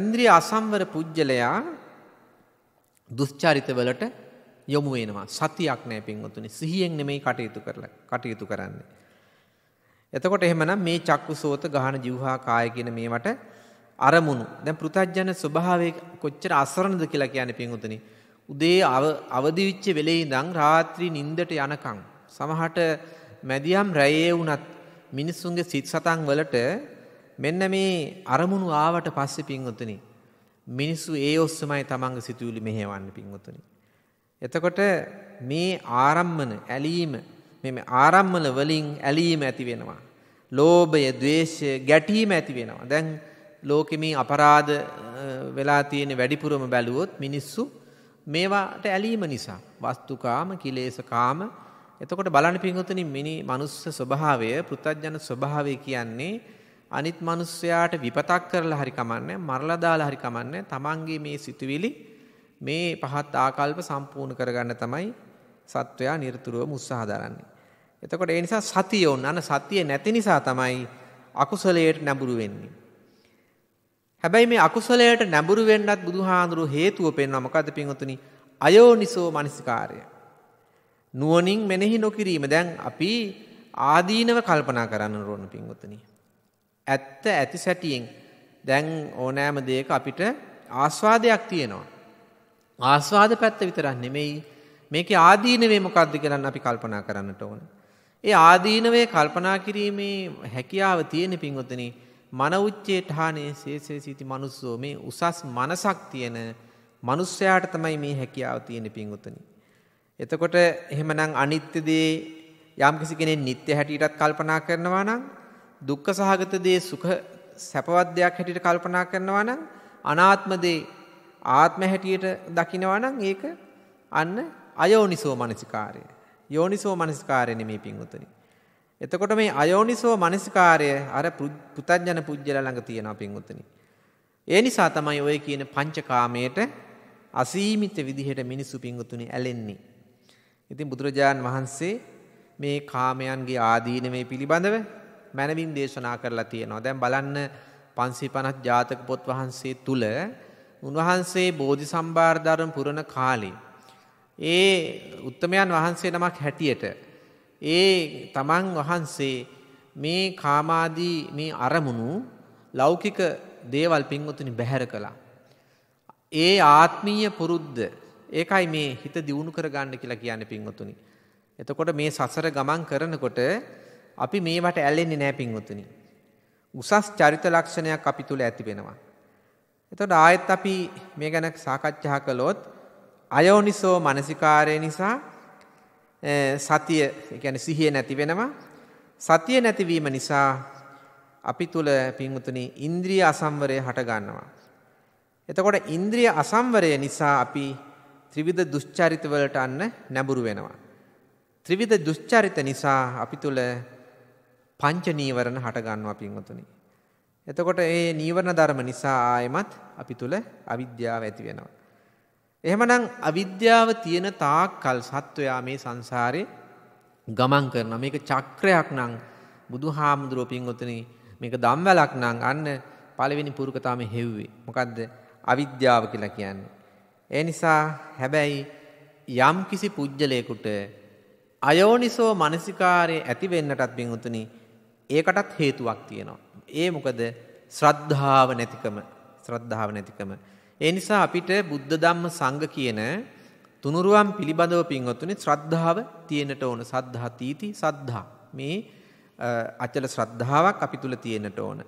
ඉන්ද්‍රිය අසම්වර පුජ්‍යලයා දුස්චරිත වලට යොමු වෙනවා සතියක් නෑ පින්වතුනි සිහියෙන් නෙමෙයි කටයුතු කරලා කටයුතු කරන්නේ. එතකොට එහෙමනම් මේ චක්කුසෝත ගාහන ජීවහා කාය කියන මේවට අරමුණු දැන් පෘථජන ස්වභාවයේ කොච්චර අසරණද කියලා කියන්නේ පින්වතුනි. උදේ අවදි වෙච්ච වෙලේ ඉඳන් රාත්‍රී නිින්දට යනකම් සමහරට මැදියම් රැයේ වුණත් මිනිස්සුන්ගේ සිත් සතන් වලට මෙන්න මේ අරමුණු ආවට පස්සේ පින්වතුනි මිනිස්සු ඒ ඔස්සමයි තමන්ගේ සිතුවිලි මෙහෙවන්නේ පින්වතුනි එතකොට මේ ආරම්මන ඇලීම මෙ ආරම්මන වලින් ඇලීම ඇති වෙනවා. ලෝභය දවේශය ගැටීම ඇති වෙනවා. දැන් ලෝකෙම අපරාධ වෙලා තියෙන වැඩිපුරම බැලුවොත් මිනිස්සු මේවාට ඇලීම නිසා. වස්තුකාම කිලේසකාම එතකොට බලන පිංහතුනි මිනි මනුස්්‍ය ස්වභාවය පෘතජ්ජන ස්වභාවය කියන්නේ අනිත් මනුස්්‍යයාට විපතක් කරලා හරිකමන්න මරලදාලා හරිකමන්න තමන්ගේ මේ සිතුවිලි මේ පහත් ආකල්ප සම්පූර්ණ කරගන්න තමයි සත්වයා නිර්තුරුවම උත්සාහ දරන්නේ. එතකොට ඒ නිසා සතිය ඕන. අන සතිය නැති නිසා තමයි අකුසලයට නැඹුරු වෙන්නේ. හැබැයි මේ අකුසලයට නැඹුරු වෙන්නත් බුදුහාඳුරු හේතුව පෙන්වනවා. මොකද්ද පින්වතුනි? අයෝනිසෝ මනසිකාර්ය. නුවණින් මෙනෙහි නොකිරීම. දැන් අපි ආදීනව කල්පනා කරන්න ඕන පින්වතුනි. ඇත්ත ඇති සැටියෙන් දැන් ඕනෑම දෙයක අපිට ආස්වාදයක් තියෙනවා. ආස්වාද පැත්ත විතරක් නෙමෙයි මේක ආදීනවේ මොකක්ද කියලන්න අපි කල්පනා කරන්නට ඕන. ඒ ආදීනවේ කල්පනා කිරීමේ හැකියාව තියෙන පින්වතන මනඋච්චේට හානේ සේසේ සිති මනුස්සෝ මේ උසස් මනසක් තියෙන මනුස්සයාට තමයි මේ හැකියාව තියෙන පින්වතන. එතකොට එහෙමනම් අනිත්‍යදේ යම් කිසි කෙනෙක් නිත්‍ය හැටියටත් කල්පනා කරනවා නම් දුක්ඛ සහගත දේ සුඛ සැපවත් දෙයක් හැටියට කල්පනා කරනවා නම් අනාත්ම දේ ආත්ම හැටියට දකිනවා නම් ඒක අන්න අයෝනිසෝ මනසිකාරය. යෝනිසෝ මනසිකාරය නෙමේ පිංගුතුනි. එතකොට මේ අයෝනිසෝ මනසිකාරය අර පුතඥන පුජ්‍යල ළඟ තියෙනවා පිංගුතුනි. ඒ නිසා තමයි ඔය කියන පංචකාමයට අසීමිත විදිහට මිනිස්සු පිංගුතුනි ඇලෙන්නේ. ඉතින් බුදුරජාන් වහන්සේ මේ කාමයන්ගේ ආදීනමේ පිළිබඳව මනමින් දේශනා කරලා තියෙනවා. දැන් බලන්න 550 ජාතක පොත් වහන්සේ තුල උන්වහන්සේ බෝධි සම්භාර ධර්ම පුරණ කාලේ ඒ උත්තමයන් වහන්සේ නමක් හැටියට ඒ තමන් වහන්සේ මේ කාමාදී මේ අරමුණු ලෞකික දේවල් පින්වතුනි බැහැර කළා. ඒ ආත්මීය පුරුද්ද ඒකයි මේ හිත දියුණු කරගන්න කියලා කියන්නේ පින්වතුනි. එතකොට මේ සසර ගමන් කරනකොට අපි මේවට ඇලෙන්නේ නැහැ පින්වතුනි. උසස් චරිත ලක්ෂණයක් අපි තුල ඇති වෙනවා. එතොට ආයෙත් අපි මේ ගැන සාකච්ඡා කළොත් අයෝනිසෝ මනසිකාරය නිසා සතිය ගැන සිහිය නැති වෙනවා සතිය නැතිවීම නිසා අපි තුළ පින්වතුනි ඉන්ද්‍රිය අසම්වරය හටගන්නවා. එතකොට ඉන්ද්‍රිය අසම්වරය නිසා අපි ත්‍රිවිධ දුෂ්චරිතවලට අන්න නැඹුරු වෙනවා. ත්‍රිවිධ දුෂ්චරිත නිසා අපි තුළ පංචනීවරණ හටගන්නවා පින්වතුනි. එතකොට ඒ නීවරණ ධර්ම නිසා ආයෙමත් අපි තුල අවිද්‍යාව ඇති වෙනවා. එහෙමනම් අවිද්‍යාව තියෙන තාක්කල් සත්වයා මේ සංසාරේ ගමන් කරනවා. මේක චක්‍රයක් නම් බුදුහාමුදුරුව පින්වතුනි මේක ධම්වැලක් නම් අන්න පළවෙනි පුරුක තමයි හෙව්වේ. මොකද්ද? අවිද්‍යාව කියලා කියන්නේ. ඒ නිසා හැබැයි යම් කිසි පුජ්‍යලයකට අයෝනිසෝ මනසිකාරය ඇති වෙන්නටත් පින්වතුනි ඒකටත් හේතුවක් තියෙනවා. ඒ මොකද ශ්‍රද්ධාව නැතිකම ශ්‍රද්ධාව නැතිකම. ඒ නිසා අපිට බුද්ධ ධම්ම සංඝ කියන තුනුරුවන් පිළිබඳව පින්වත්තුනි ශ්‍රද්ධාව තියෙනට ඕන සද්ධා තීති සද්ධා මේ අචල ශ්‍රද්ධාවක් අපි තුල තියෙනට ඕන.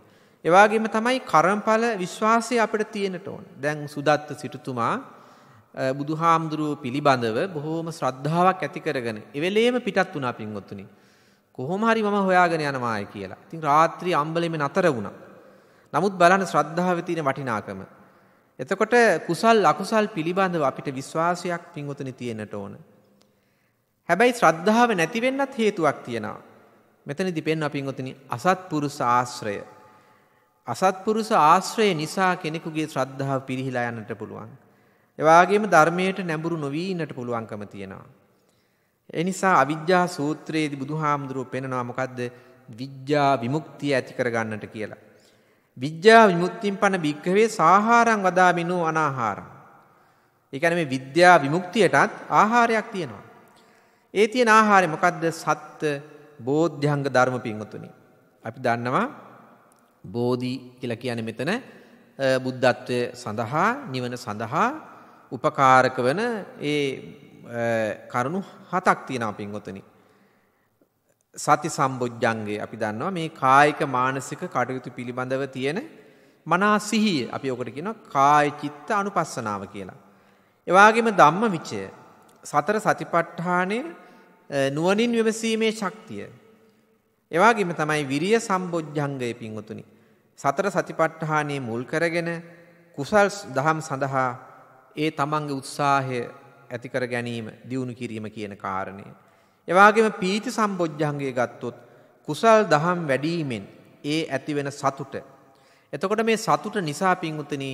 ඒ වගේම තමයි කර්මඵල විශ්වාසය අපිට තියෙනට ඕන. දැන් සුදත්ත සිටුතුමා බුදුහාමුදුරුව පිළිබඳව බොහෝම ශ්‍රද්ධාවක් ඇති කරගෙන එවෙලේම පිටත් වුණා පින්වත්තුනි. කොහොම හරි මම හොයාගෙන යනවායි කියලා. ඉතින් රාත්‍රී අම්බලෙම නතර වුණා. නමුත් බලන්න ශ්‍රද්ධාවේ තියෙන වටිනාකම. එතකොට කුසල් අකුසල් පිළිබඳව අපිට විශ්වාසයක් පින්වතුනි තියෙන්නට ඕන. හැබැයි ශ්‍රද්ධාව නැති වෙන්නත් හේතුවක් තියෙනවා. මෙතනදී පෙන්වන පින්වතුනි අසත්පුරුෂ ආශ්‍රය. අසත්පුරුෂ ආශ්‍රය නිසා කෙනෙකුගේ ශ්‍රද්ධාව පිරිහිලා යන්නට පුළුවන්. එවාගේම ධර්මයට නැඹුරු නොවී ඉන්නට පුළුවන්කම තියෙනවා. එනිසා අවිද්‍යා සූත්‍රයේදී බුදුහාමුදුරුව පෙන්නවා මොකද්ද විද්‍යා විමුක්තිය ඇති කරගන්නට කියලා. විද්‍යා විමුක්තියෙන් පන භික්කවේ සාහාරං වදාමිනු අනාහාරං. ඒ කියන්නේ මේ විද්‍යා විමුක්තියටත් ආහාරයක් තියෙනවා. ඒ තියෙන ආහාරය මොකද්ද? සත්ත්‍ය බෝධ්‍යංග ධර්ම පිංගුතුනි. අපි දන්නවා බෝධි කියලා කියන්නේ මෙතන බුද්ධත්වය සඳහා නිවන සඳහා උපකාරක වන ඒ කරුණු හතක් තියෙනවා පින්වතුනි. සති සම්බොජ්ජංගේ අපි දන්නවා මේ කායික මානසික කටයුතු පිළිබඳව තියෙන මනා සිහිය අපි ඔකට කියන කාය චිත්ත අනුපස්සනාව කියලා. එවාගේම ධම්ම විචය සතර සතිපට්ඨානය නුවනින් විමසීමේ ශක්තිය. එවාගේම තමයි විරිය සම්බොජ්ජංගය පින්වතුනි. සතර සතිපට්ඨානයේ මුල් කරගෙන කුසල් දහම් සඳහා ඒ තමන්ගේ උත්සාහය ඇතිකර ගැනීම දියුණු කිරීම කියන කාරණය. එවාගේම පීති සම්බොජ්ජන්ගේ ගත්තොත් කුසල් දහම් වැඩීමෙන් ඒ ඇතිවෙන සතුට. එතකොට මේ සතුට නිසා පින්ගුතන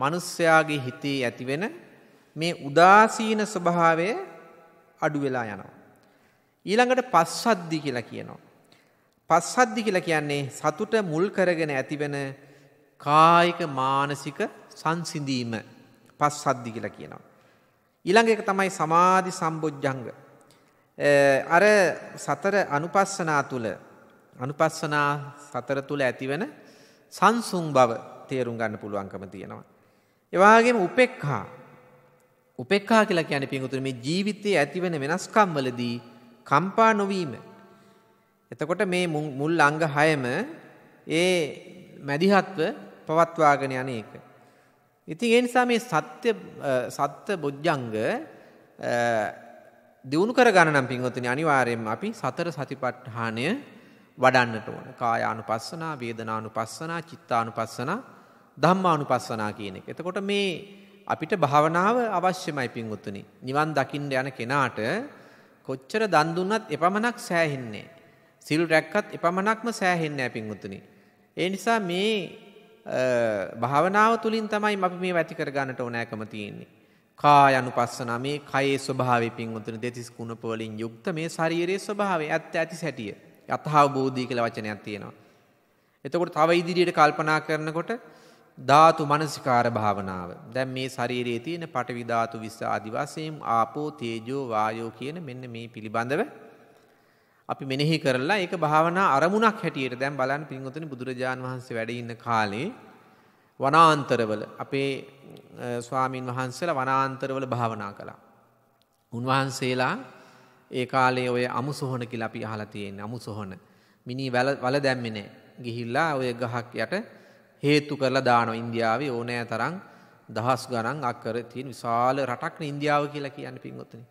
මනුස්්‍යයාගේ හිතේ ඇතිවෙන මේ උදාසීන ස්වභාවය අඩුවෙලා යනවා. ඊළඟට පස්සද්දි කියලා කියනවා. පස්සද්දි කියලා කියන්නේ සතුට මුල් කරගෙන ඇතිවෙන කායික මානසික සංසිඳීම පස්සද්දි කියලා කියනවා. ඊළඟ එක තමයි සමාධි සම්බොජ්ජංග. අර සතර අනුපස්සනා තුල අනුපස්සනා සතර තුල ඇතිවෙන සංසුන් බව තේරුම් ගන්න පුළුවන්කම තියෙනවා. ඒ වගේම උපේක්ඛා උපේක්ඛා කියලා කියන්නේ පින්වතුනි මේ ජීවිතයේ ඇතිවෙන වෙනස්කම් වලදී කම්පා නොවීම. එතකොට මේ මුල් අංග 6ම ඒ මැදිහත්ව පවත්වාගෙන යන එක. ඉතින් ඒ නිසා මේ සත්‍ය සත්‍ය බොජ්ජංග දිනු කර ගන්න නම් පින්වතුනි අනිවාර්යයෙන්ම අපි සතර සතිපට්ඨානය වඩන්නට ඕන. කායානුපස්සනා, වේදනානුපස්සනා, චිත්තානුපස්සනා, ධම්මානුපස්සනා කියන එක. එතකොට මේ අපිට භාවනාව අවශ්‍යමයි පින්වතුනි. නිවන් දකින්න යන කෙනාට කොච්චර දන් දුන්නත් එපමණක් සෑහෙන්නේ. සිල් රැක්කත් එපමණක්ම සෑහෙන්නේ නැහැ පින්වතුනි. ඒ නිසා මේ භාවනාව තුළින් තමයි අපි මේ ඇති කරගන්නට ඕනෑකම තියෙන්නේ. කාය අනුපස්සනා මේ කයේ ස්වභාවය පින්වතුනි දෙතිස් කුණප වලින් යුක්ත මේ ශරීරයේ ස්වභාවය ඇත්ත ඇති සැටිය. යථාබෝධී කියලා වචනයක් තියෙනවා. එතකොට තව ඉදිරියට කල්පනා කරනකොට ධාතු මනසිකාර භාවනාව. දැන් මේ ශරීරයේ තියෙන පටවි ධාතු විස ආදි වශයෙන් ආපෝ තේජෝ වායෝ කියන මෙන්න මේ පිළිබඳව අපි මෙනෙහි කරලා ඒක භාවනා අරමුණක් හැටියට දැන් බලන්න පින්වතුනි බුදුරජාන් වහන්සේ වැඩ ඉන්න කාලේ වනාන්තරවල අපේ ස්වාමින් වහන්සේලා වනාන්තරවල භාවනා කළා. උන්වහන්සේලා ඒ කාලේ ඔය අමුසොහන කියලා අපි අහලා තියෙන අමුසොහන. මිනි වල වල දැම්මේ නැහැ. ගිහිල්ලා ඔය ගහක් යට හේතු කරලා දානවා ඉන්දියාවේ ඕනෑ තරම් දහස් ගණන් අක්කර තියෙන විශාල රටක් ඉන්දියාව කියලා කියන්නේ පින්වත්නි.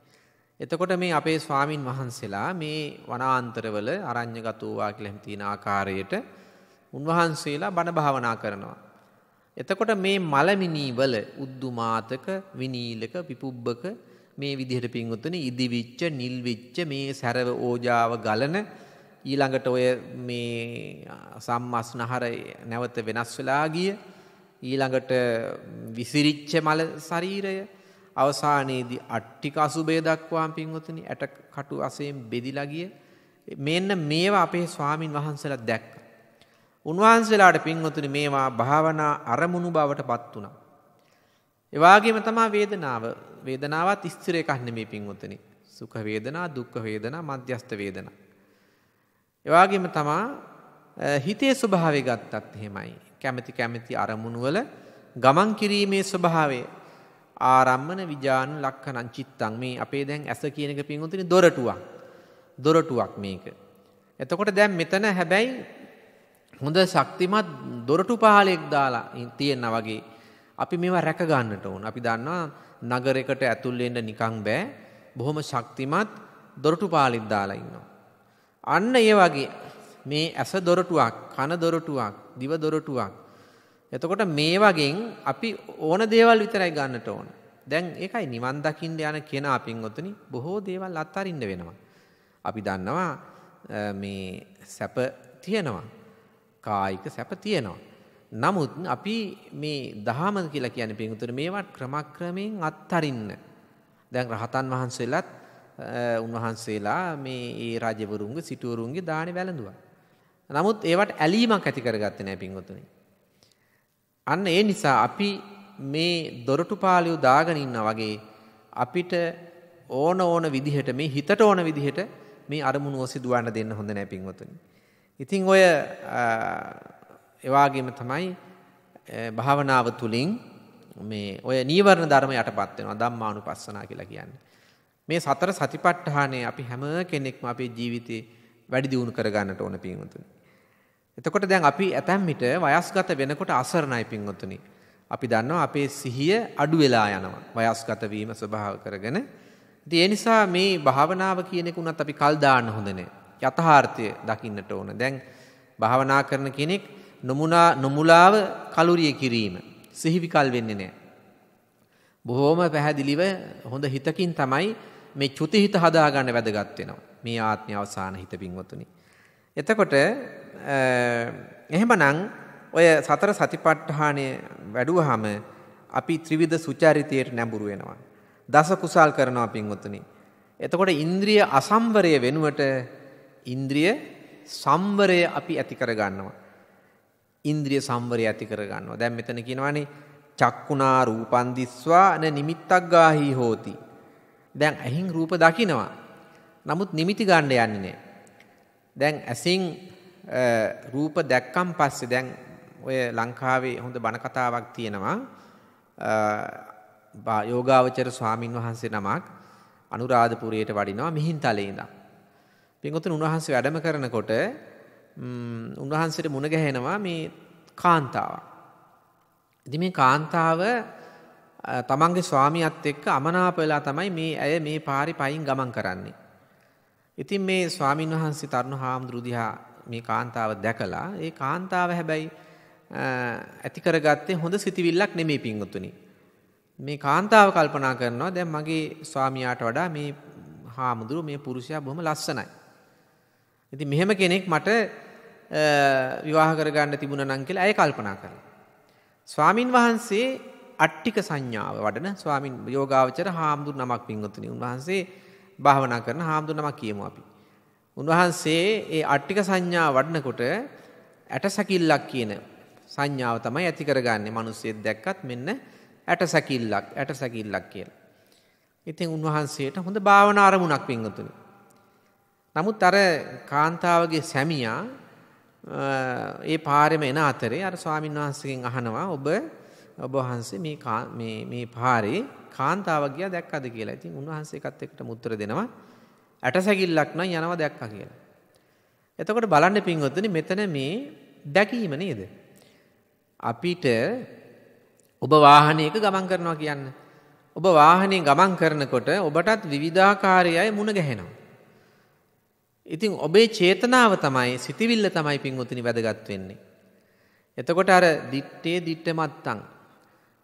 එතකොට මේ අපේ ස්වාමින් වහන්සේලා මේ වනාන්තරවල අරඤ්‍යගත වූවා කියලා හිතන ආකාරයට උන්වහන්සේලා බණ භාවනා කරනවා. එතකොට මේ මලමිනීවල උද්දුමාතක විනීලක විපුබ්බක මේ විදිහට පින්වතුනි ඉදිවිච්ච නිල්විච්ච මේ සැරව ඕජාව ගලන ඊළඟට ඔය මේ සම්මස්නහර නැවත වෙනස් වෙලා ගිය ඊළඟට විසිරිච්ච මල ශරීරය අවසානයේදී අට්ටික අසුබය දක්වා පින්වතුනි ඇට කටු අසයෙන් බෙදිලා ගිය මෙන්න මේවා අපේ ස්වාමින් වහන්සේලා දැක්කා. උන්වහන්සේලාට පින්වතුනි මේවා භාවනා අරමුණු බවට පත් වුණා. ඒ වගේම තමයි වේදනාව. වේදනාවත් ස්ථිර එකක් නෙමෙයි පින්වතුනි. සුඛ වේදනා, දුක්ඛ වේදනා, මධ්‍යස්ථ වේදනා. ඒ වගේම තමයි හිතේ ස්වභාවය ගත්තත් එහෙමයි. කැමැති කැමැති අරමුණු වල ගමන් කිරීමේ ස්වභාවය ආරම්මන විජාන ලක්කනං චිත්තං මේ අපේ දැන් ඇස කියන එක පින්වතුනි දොරටුවක්. දොරටුවක් මේක. එතකොට දැන් මෙතන හැබැයි හොඳ ශක්තිමත් දොරටු පහලෙක් දාලා තියෙනවා වගේ අපි මේවා රැක ගන්නට ඕන. අපි දන්නවා නගරයකට ඇතුල් වෙන්න නිකන් බෑ. බොහොම ශක්තිමත් දොරටු පාලිත් දාලා ඉන්නවා. අන්න ඒ වගේ මේ ඇස දොරටුවක්, කන දොරටුවක්, දිව දොරටුවක්, එතකොට මේ වගෙන් අපි ඕන දේවල් විතරයි ගන්නට ඕන. දැන් ඒකයි නිවන් දකින්න යන කෙනා පින්වතුනි බොහෝ දේවල් අත්හරින්න වෙනවා. අපි දන්නවා මේ සැප තියෙනවා. කායික සැප තියෙනවා. නමුත් අපි මේ දහම කියලා කියන්නේ පින්වතුනි මේවත් ක්‍රමක්‍රමයෙන් අත්හරින්න. දැන් රහතන් වහන්සේලාත් උන්වහන්සේලා මේ ඒ රජවරුන්ගේ සිටුවරුන්ගේ දානි වැළඳුවා. නමුත් ඒවට ඇලීමක් ඇති කරගත්තේ නැහැ පින්වතුනි. අන්න ඒ නිසා අපි මේ දොරටු පාලියු දාගෙන ඉන්න වගේ අපිට ඕන ඕන විදිහට මේ හිතට ඕන විදිහට මේ අරමුණු ඔසිදුවන්න දෙන්න හොඳ නැහැ පින්වතුනි. ඉතින් ඔය එවාගෙම තමයි භාවනාව තුලින් මේ ඔය නීවරණ ධර්ම යටපත් වෙනවා ධම්මානුපස්සනා කියලා කියන්නේ. මේ සතර සතිපට්ඨානය අපි හැම කෙනෙක්ම අපේ ජීවිතේ වැඩි දියුණු කරගන්නට ඕන පින්වතුනි. එතකොට දැන් අපි ඇතැම් විට වයස්ගත වෙනකොට අසරණයි පින්වතුනි. අපි දන්නවා අපේ සිහිය අඩු වෙලා යනවා. වයස්ගත වීම ස්වභාව කරගෙන. ඉතින් ඒ නිසා මේ භාවනාව කියන එක උනත් අපි කල් දාන්න හොඳ නැහැ. යථාර්ථය දකින්නට ඕන. දැන් භාවනා කරන කෙනෙක් නොමුණා නොමුලාව කලුරිය කිරීම සිහි විකල් වෙන්නේ නැහැ. බොහෝම පැහැදිලිව හොඳ හිතකින් තමයි මේ චුති හිත හදාගන්න වැදගත් වෙනවා. මේ ආත්මය අවසාන හිත පින්වතුනි. එතකොට එහෙමනම් ඔය සතර සතිපට්ඨානය වැඩුවහම අපි ත්‍රිවිධ සුචරිතයට නැඹුරු වෙනවා. දස කුසල් කරනවා පින්වතුනි. එතකොට ඉන්ද්‍රිය අසම්වරය වෙනුවට ඉන්ද්‍රිය සම්වරය අපි ඇති කරගන්නවා. ඉන්ද්‍රිය සම්වරය ඇති කරගන්නවා. දැන් මෙතන කියනවානේ චක්කුණා රූපන් දිස්වා අන නිමිත්තක් ගාහි හෝති. දැන් ඇහින් රූප දකිනවා. නමුත් නිමිති ගන්න යන්නේ නැහැ. දැන් ඇසින් රූප දැක්කම් පස්සේ දැන් ඔය ලංකාවේ හොඳ බණ කතාවක් තියෙනවා යෝගාවචර ස්වාමින් වහන්සේ නමක් අනුරාධපුරයට වඩිනවා මිහින්තලේ ඉඳන්. පින්වතුන් උන්වහන්සේ වැඩම කරනකොට උන්වහන්සේට මුණ ගැහෙනවා මේ කාන්තාව. ඉතින් මේ කාන්තාව තමන්ගේ ස්වාමියාත් එක්ක අමනාප වෙලා තමයි මේ ඇය මේ පාරේ පයින් ගමන් කරන්නේ. ඉතින් මේ ස්වාමින් වහන්සේ තරුණ හාමුදුරු දිහා මේ කාන්තාව දැකලා ඒ කාන්තාව හැබැයි ඇති කරගත්තේ හොඳ සිතිවිල්ලක් නෙමේ පිංගුතුනි. මේ කාන්තාව කල්පනා කරනවා දැන් මගේ ස්වාමියාට වඩා මේ හාමුදුරුව මේ පුරුෂයා බොහොම ලස්සනයි. ඉතින් මෙහෙම කෙනෙක් මට විවාහ කරගන්න තිබුණා නම් කියලා ඇය කල්පනා කළා. ස්වාමින් වහන්සේ අට්ටික සංඥාව වඩන ස්වාමින් යෝගාවචර හාමුදුරු නමක් පින්වතුනි. උන්වහන්සේ භාවනා කරන හාමුදුරු නමක් කියමු අපි. උන්වහන්සේ ඒ අට්ටික සංඥා වඩනකොට ඇටසැකිල්ලක් කියන සංඥාව තමයි ඇති කරගන්නේ. මිනිස්සෙක් දැක්කත් මෙන්න ඇටසැකිල්ලක් ඇටසැකිල්ලක් කියලා. ඉතින් උන්වහන්සේට හොඳ භාවනා අරමුණක් වින්ගතුනි. නමුත් අර කාන්තාවගේ සැමියා ඒ පාරෙම එන අතරේ අර ස්වාමීන් වහන්සේගෙන් අහනවා ඔබ ඔබ වහන්සේ මේ මේ මේ පාරේ කාන්තාවක් ගියා දැක්කද කියලා. ඉතින් උන්වහන්සේ එකත් එක්කම උත්තර දෙනවා. ඇටසැකිල්ලක් නම් යනවා දැක්කා කියලා. එතකොට බලන්න පින්වත්නි මෙතන මේ දැකීම නේද? අපිට ඔබ වාහනයක ගමන් කරනවා කියන්න. ඔබ වාහනේ ගමන් කරනකොට ඔබටත් විවිධාකාරයයි මුණ ගැහෙනවා. ඉතින් ඔබේ චේතනාව තමයි සිතිවිල්ල තමයි පින්වත්නි වැදගත් වෙන්නේ. එතකොට අර දිත්තේ දිත්තේ මත්තන්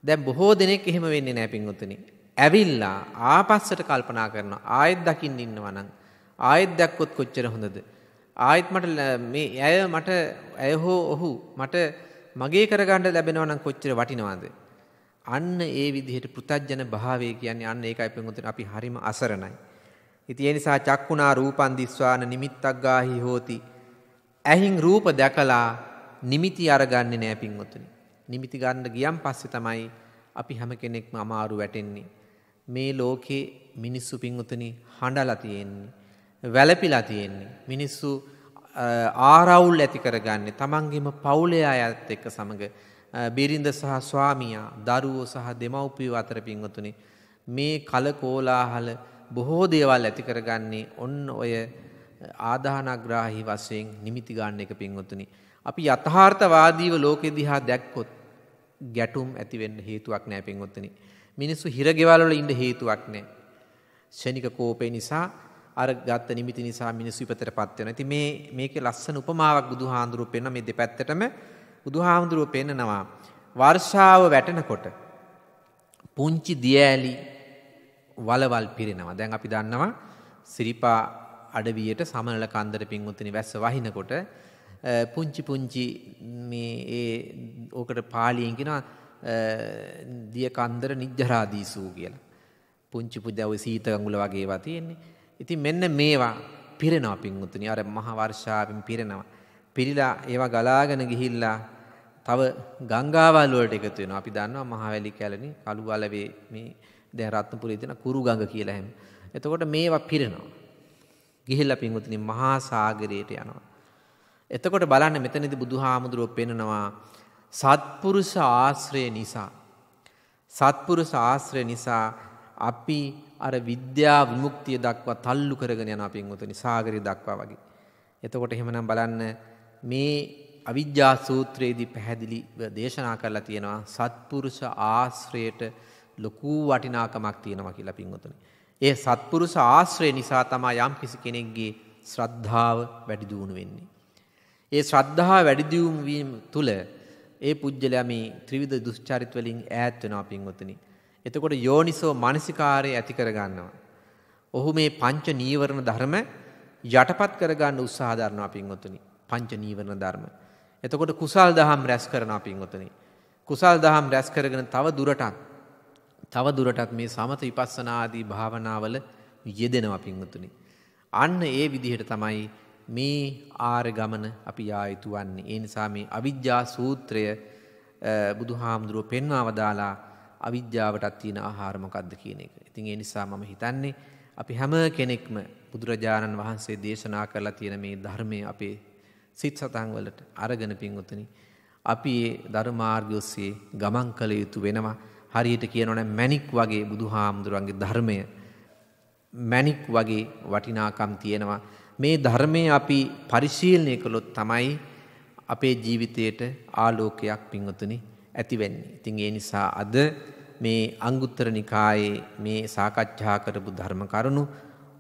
දැන් බොහෝ දෙනෙක් එහෙම වෙන්නේ නැහැ පින්වත්නි. ඇවිල්ලා ආපස්සට කල්පනා කරන ආයෙත් දකින්න ඉන්නවා නම් ආයෙත් දැක්කොත් කොච්චර හොඳද ආයෙත් මට මේ ඇය මට ඇය හෝ ඔහු මට මගේ කරගන්න ලැබෙනවා නම් කොච්චර වටිනවද අන්න ඒ විදිහට පෘතජන භාවය කියන්නේ අන්න ඒකයි පෙන්වතුනි අපි හරිම අසරණයි ඉතින් ඒ නිසා චක්කුණා රූපන් දිස්වාන නිමිත්තක් ගාහි හෝති ඇහින් රූප දැකලා නිමිති අරගන්නේ නැහැ පින්වතුනි නිමිති ගන්න ගියන් පස්සේ තමයි අපි හැම කෙනෙක්ම අමාරු වැටෙන්නේ මේ ලෝකේ මිනිස්සු පින්වතුනි හඬලා තියෙන්නේ. වැළපිලා තියෙන්නේ. මිනිස්සු ආරවුල් ඇති කරගන්නේ තමන්ගේම පවුලේ අයත් එක්ක සමඟ බිරිඳ සහ ස්වාමියා දරුවෝ සහ දෙමව්පියෝ අතර පින්වතුනි මේ කලකෝලාහල බොහෝ දේවල් ඇති කරගන්නේ ඔන්න ඔය ආදානග්‍රාහි වශයෙන් නිමිති ගන්න එක පින්වතුනි අපි යථාර්ථවාදීව ලෝකෙ දිහා දැක්කොත් ගැටුම් ඇති වෙන්න හේතුවක් නෑ පින්වතුනි මිනිස්සු හිරගෙවල් වල ඉන්න හේතුවක් නැහැ. ෂණික කෝපේ නිසා අර ගත්ත නිමිති නිසා මිනිස්සු විපතටපත් වෙනවා. ඉතින් මේ මේකේ ලස්සන උපමාවක් බුදුහාඳුරුව පෙන්න මේ දෙපැත්තටම බුදුහාඳුරුව පෙන්නනවා. වර්ෂාව වැටෙනකොට පුංචි දියෑලි වලවල් පිරෙනවා. දැන් අපි දන්නවා සිරිපා අඩවියට සමනල කන්දට පින්වුතුනි වැස්ස වහිනකොට පුංචි පුංචි මේ ඒ ඕකට පාලියෙන් කියනවා දිය කන්දර නිජ්ජරාදීසූ කියලා. පුංචි පුදැව සීතගඟුල වගේ ඒවා තියෙන්නේ. ඉතින් මෙන්න මේවා පිරෙනවා පින්වුතුනි. අර මහ වර්ෂාවෙන් පිරෙනවා. පිරිලා ඒවා ගලාගෙන ගිහිල්ලා තව ගංගාවල් වලට එකතු වෙනවා. අපි දන්නවා මහවැලි කැලණි, කළු වලවේ මේ දැන් රත්නපුරේ තියෙන කුරු ගඟ කියලා හැම. එතකොට මේවා පිරෙනවා. ගිහිල්ලා පින්වුතුනි මහා සාගරයට යනවා. එතකොට බලන්න මෙතනදී බුදුහාමුදුරුවෝ පෙන්නනවා සත්පුරුෂ ආශ්‍රය නිසා. සත්පුරුෂ ආශ්‍රය නිසා අපි අර විද්‍යා විමුක්තිය දක්වා තල්ලු කරගෙන යන පින්වතුනි සාගරය දක්වා වගේ. එතකොට එහෙමනම් බලන්න මේ අවිද්‍යා සූත්‍රයේදී පැහැදිලිව දේශනා කරලා තියෙනවා සත්පුරුෂ ආශ්‍රයට ලොකු වටිනාකමක් තියෙනවා කියලා පින්වතුනි. ඒ සත්පුරුෂ ආශ්‍රය නිසා තමයි යම් කිසි කෙනෙක්ගේ ශ්‍රද්ධාව වැඩි දියුණු වෙන්නේ. ඒ ශ්‍රද්ධාව වැඩි දියුණු වීම තුළ ඒ පුද්ගලයා මේ ත්‍රිවිධ දුස්චරිත වලින් ඈත් වෙනවා පින්වතුනි. එතකොට යෝනිසෝ මානසිකාරය ඇති කරගන්නවා. ඔහු මේ පංච නීවරණ ධර්ම යටපත් කරගන්න උත්සාහ දරනවා පින්වතුනි. පංච නීවරණ ධර්ම. එතකොට කුසල් දහම් රැස් කරනවා පින්වතුනි. කුසල් දහම් රැස් කරගෙන තව දුරටත් තව දුරටත් මේ සමත විපස්සනා ආදී භාවනාවල යෙදෙනවා පින්වතුනි. අන්න ඒ විදිහට තමයි මේ ආර් ගමන අපි යායුතු වන්නේ. ඒ නිසා මේ අවිද්‍යා සූත්‍රය බුදුහාමුදුරුව පෙන්වාවදාලා අවිද්‍යාවටත් තියෙන ආහාර මොකක්ද කියන එක. ඉතින් ඒ නිසා මම හිතන්නේ අපි හැම කෙනෙක්ම බුදුරජාණන් වහන්සේ දේශනා කරලා තියෙන මේ ධර්මය අපේ සිත් සතන් වලට අරගෙන පින්වතුනි අපි ඒ ධර්මාර්ගය ඔස්සේ ගමන් කළ යුතු වෙනවා. හරියට කියනවනම් මැණික් වගේ බුදුහාමුදුරන්ගේ ධර්මය මැණික් වගේ වටිනාකම් තියෙනවා. මේ ධර්මය අපි පරිශීලනය කළොත් තමයි අපේ ජීවිතයට ආලෝකයක් පින්වතුනි ඇතිවෙන්නේ. ඉතින් ඒ නිසා අද මේ අංගුත්තර නිකායේ මේ සාකච්ඡා කරපු ධර්ම කරුණු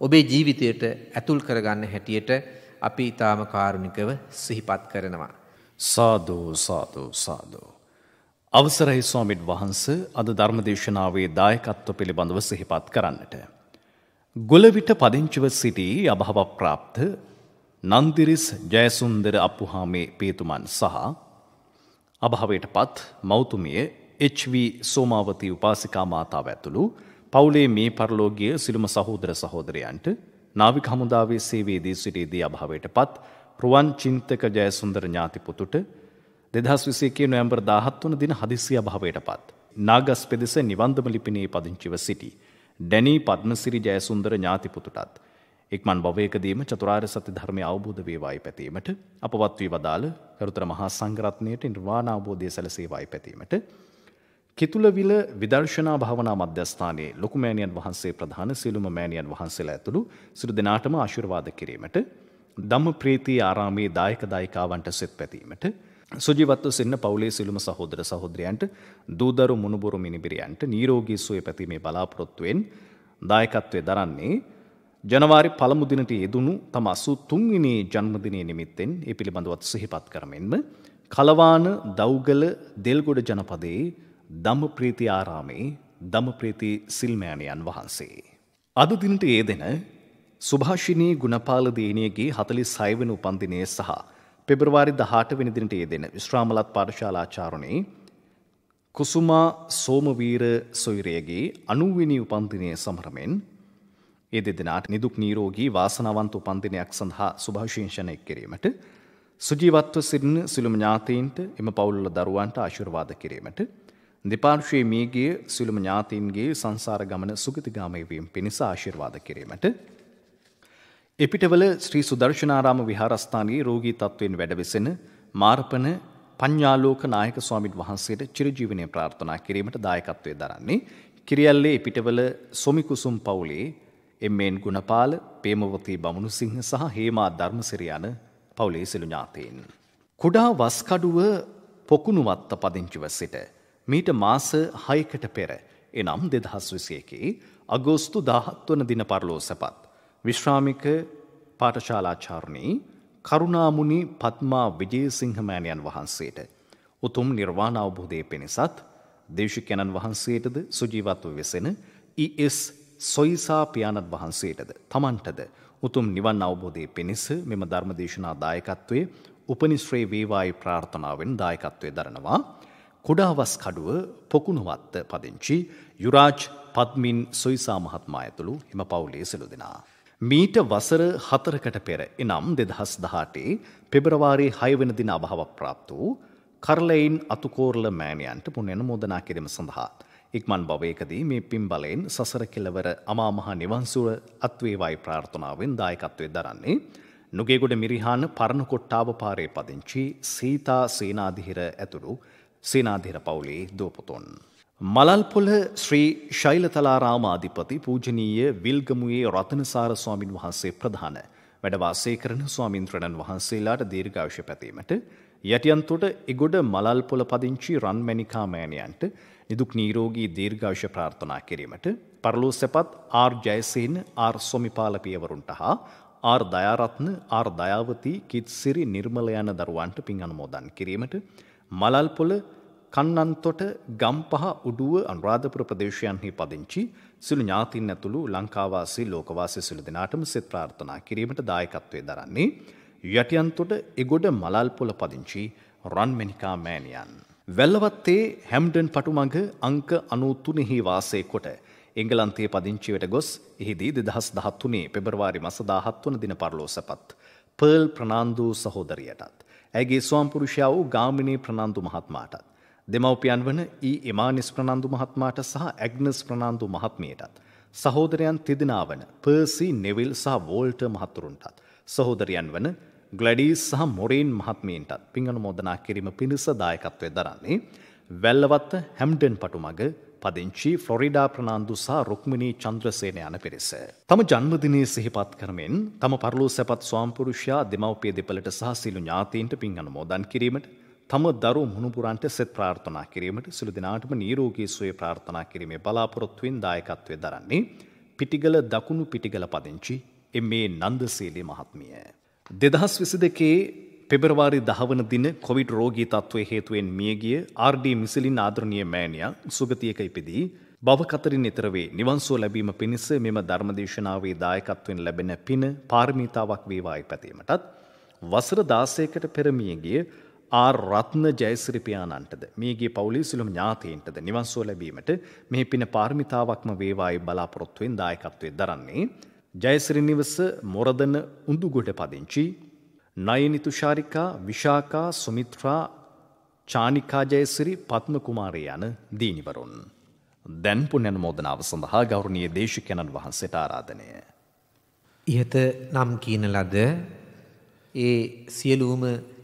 ඔබේ ජීවිතයට ඇතුල් කරගන්න හැටියට අපි ඊටාම කාරුණිකව සිහිපත් කරනවා. සාදු සාදු සාදු. අවසරයි ස්වාමින් වහන්ස අද ධර්මදේශනාවේ දායකත්ව පිළිබඳව සිහිපත් කරන්නට. ගොලවිට පදිංචිව සිටි අභාවප්‍රාප්ත නන්දිරිස් ජයසුන්දර අප්පුහාමේ පේතුමන් සහ අභාවයට පත් මෞතුමිය HV සෝමාවතී උපාසිකා මාතාව ඇතුළු පවුලේ මේ පරලෝගිය සිළුම සහෝදර සහෝදරයන්ට නාවික හමුදාවේ සේවේදී සිටියේදී අභාවයට පත් රුවන් චින්තක ජයසුන්දර ඥාතිපුතුට දෙදහස් විසේකේ නොවැම්බර් 17 වන දින හදිසි අභාවයට පත් නාගස් පෙදෙස නිවන්දම ලිපිනේ පදිංචිව සිටී ඩැනී පත්මසිරි ජයසුන්දර ඥාතිපුතුටත්. එක්මන් භවයකදීම චතුරාර් සති ධර්මය අවබෝධ වේවායි පැතීමට අපවත් වී වදාළ කරුතර මහා සංගරත්නයට නිර්වාණ අවබෝධය සැලසේවායි පැතීමට. කිතුලවිල විදර්ශනා භාවනා මධ්‍යස්ථානයේ ලොකුමෑණියන් වහන්සේ ප්‍රධාන සියලුම මෑණියන් වහන්සේලා ඇතුළු සිරු දෙනාටම ආශිර්වාද කිරීමට ධම්ම ප්‍රීති ආරාමේ දායක දායිකාවන්ට සෙත් පැතීමට සුජිවත්ව සින්න පවුලේ සිළුම සහෝදර සහෝදරයන්ට දූදරු මුණුබුරු මිනිබිරියන්ට නීරෝගී සුවය පැතීමේ බලාපොරොත්තුවෙන් දායකත්වය දරන්නේ ජනවාරි පළමුදිනට යෙදුණු තම අසු තුන්විනි ජන්මදිනය නිමිත්තෙන් ඒ පිළිබඳවත් සිහිපත් කරමෙන්ම කලවාන දෞගල දෙල්ගොඩ ජනපදයේ දම ප්‍රීති ආරාමේ දම ප්‍රීති සිල්මෑණයන් වහන්සේ. අද දිනට ඒ දෙන සුභාෂිනී ගුණපාල දේනියගේ හතලි සයවන උපන්දිනය සහ පෙබරවාරි දහට වෙනිදිනට යෙදෙන විශ්‍රාමලත් පාඩශාලාචාරණේ කුසුමා සෝමවීර සොයිරයගේ අනුවිනි උපන්දිනය සමරමෙන් ඒ දෙදෙනට නිදුක් නීරෝගී වාසනාවන්ත උපන්දිනයක් සඳහා සුභාශේෂණය කිරීමට සුජීවත්ව සිටින සිළුම ඥාතීන්ට එම පවුල්ල දරුවන්ට ආශිර්වාද කිරීමට දෙපාර්ශවයේ මියගිය සිළුම ඥාතීන්ගේ සංසාර ගමන සුගතිගාමී වීම පිණිස ආශිර්වාද කිරීමට එපිටවල ශ්‍රී සුදර්ශනාරාම විහාරස්ථානයේ රෝගී තත්ත්වයෙන් වැඩවෙසෙන මාරපන පඤ්ඤාලෝක නායක ස්වාමින් වහන්සේට චිරජීවනය ප්‍රාර්ථනා කිරීමට දායකත්වයේ දරන්නේ කිරියල්ලේ එපිටවල සොමිකුසුම් පවුලේ එම්.එන්. ගුණපාල, ප්‍රේමවතී බමුණුසිංහ සහ හේමා ධර්මසිරි යන පවුලේ සිළු ඥාතීන්. කුඩා වස්කඩුව පොකුණුවත්ත පදිංචිව සිට මීට මාස 6කට පෙර එනම් 2021 අගෝස්තු 17 වන දින පරලෝසපත් විශ්‍රාමික පාටශාලාචාරණී කරුණාමුණි පත්මා විජේසිංහමෑණයන් වහන්සේට උතුම් නිර්වාණ අවබෝධය පිණිසත් දේශිකයණන් වහන්සේටද සුජීවත්ව වෙසෙන ES සොයිසා පියාණන් වහන්සේටද තමන්ටද උතුම් නිවන් අවබෝධය පිණිස මෙම ධර්මදේශනා දායකත්වයේ උපනිශ්‍රේ වේවායි ප්‍රාර්ථනාවෙන් දායකත්වය දරනවා. කුඩාවස් කඩුව පොකුණුවත්ත පදිංචි යුරාජ් පත්මින් සොයිසා මහත්මා ඇතුළු හිම පවුලේ සිලු දෙනා. මීට වසර හතරකට පෙර එනම් දෙදහස් දහටේ පෙබරවාරි හයවන දින අභාවක් ප්‍රාප්ත වූ කරලයින් අතුකෝරල මෑණයන්ට පුණ්‍යන මෝදනා කිරීම සඳහා ඉක්මන් භවයකදී මේ පින් බලයෙන් සසර කෙලවර අමාමහා නිවන්සුව අත්වේවායි ප්‍රාර්ථනාවෙන් දායකත්වයෙන් දරන්නේ නුගේගොඩ මිරිහාන පරණ කොට්ටාව පාරේ පදිංචි සීතා සේනාධිහිර ඇතුළු සේනාධිර පවුලේ දූපතුන්. මලල්පොල ශ්‍රී ශෛලතලාරාමාධිපති පූජනීය විල්ගමුයේ රතනසාර ස්වාමින් වහන්සේ ප්‍රධාන වැඩවාසය කරන ස්වාමින්ත්‍රණන් වහන්සේලාට දීර්ඝාවශ්‍ය පැතීමට යටියන්තොට ඉගොඩ මලල්පොල පදිංචි රන්මැනිකා මෑණියන්ට නිදුක් නීරෝගී දීර්ඝාවශ්‍ය ප්‍රාර්ථනා කිරීමට පරලෝ සැපත් ආර් ජයසේන ආර් සොමිපාල පියවරුන්ට හා ආර් දයාරත්න ආර් දයාවතී කිත්සිරි නිර්මල යන දරුවන්ට පින් අනුමෝදන් කිරීමට මලල්පොල කන්නන්තොට ගම්පහ උඩුව අනුරාධපුර ප්‍රදේශයන්හි පදිංචි සිළු ඥාතින් ඇතුළු ලංකාවාසී ලෝකවාසය සිළු දෙනාටම සෙත් ප්‍රාර්ථනා කිරීමට දායකත්වය දරන්නේ යටියන්තොට එගොඩ මලල්පොල පදිංචි රන්මෙනිකා මෑනියන්. වැල්ලවත්තේ හැම්ඩන් පටුමඟ අංක අනූතුනෙහි වාසය කොට එංගලන්තයේ පදිංචිවට ගොස් එහිදී දෙදහස් දහත්තුනේ පෙබරවාරි මස දාහත්වන දින පරලෝසපත්. පර්ල් ප්‍රනාන්දූ සහෝදරියටත්. ඇගේ ස්වාම්පුරුෂයා වූ ගාමිණී ප්‍රනාන්දු මහත්මාටත්. දෙමව්පියන් වන ඊ එමානිස් ප්‍රනන්දු මහත්මාට සහ ඇග්නස් ප්‍රනන්දු මහත්මියටත්. සහෝදරයන් තිදිනා වන පර්සි නෙවිල් සහ වෝල්ට මහතුරුන්ටත්. සහෝදරයන් වන ගලඩීස් සහ මොරීන් මහත්මීන්ටත් පිංගන මෝදනා කිරීම පිණිස දායකත්වය දරන්නේ. වැල්ලවත්ත හැම්ඩන් පටු මග පදිංචි ෆ්ලොරිඩා ප්‍රනාන්දු සහ රුක්මිණී චන්ද්‍රසේන යන පිරිස. තම ජන්මදිනයේ සිහිපත් කරමින් තම පරලෝ සැපත් ස්වාම්පුරුෂයා දෙමව්පිය දෙපළට සහ සිළු ඥාතීන්ට පින් අනුමෝදන් කිරීමට තම දරු මුණපුරන්ට සෙත් ප්‍රාර්ථනා කිරීමට සිළු දිනාටම නීරෝගී සුවය ප්‍රාර්ථනා කිරීමේ බලාපොරොත්තුවෙන් දායකත්වය දරන්නේ පිටිගල දකුණු පිටිගල පදිංචි එම්ඒ නන්දසේලේ මහත්මිය. දෙදහස් විසි දෙකේ පෙබරවාරි දහවන දින කොවිඩ් රෝගී තත්ත්වය හේතුවෙන් මියගිය RD මිසිලින් ආදරණය මෑනිය සුගතියක ඉපිදී බවකතරින් නිතරවේ නිවන්සෝ ලැබීම පිණිස මෙම ධර්මදේශනාවේ දායකත්වෙන් ලැබෙන පින පාර්මීතාවක් වේවායි පැතීමටත් වසර දාසයකට පෙරමියගේ ආර් රත්න ජයසිරි පියාණන්ටද මේගේ පවුලේ සිළුම් ඥාතීන්ටද නිවන්සුව ලැබීමට මේ පින පාර්මිතාවක්ම වේවායි බලාපොරොත්තුවෙන් දායකත්වයේ දරන්නේ ජයසිරි නිවස මොරදන උඳුගොඩ පදිංචි නයනි තුෂාරිකා විශාකා සුමිත්‍රා චානිකා ජයසිරි පත්ම කුමාරය යන දීනිවරුන් දැන් පුණ්‍යන මෝදනාව සඳහා ගෞරවනීය දේශකයන්න් වහන්සේට ආරාධනය ඉහත නම් කියන ලද ඒ සියලූම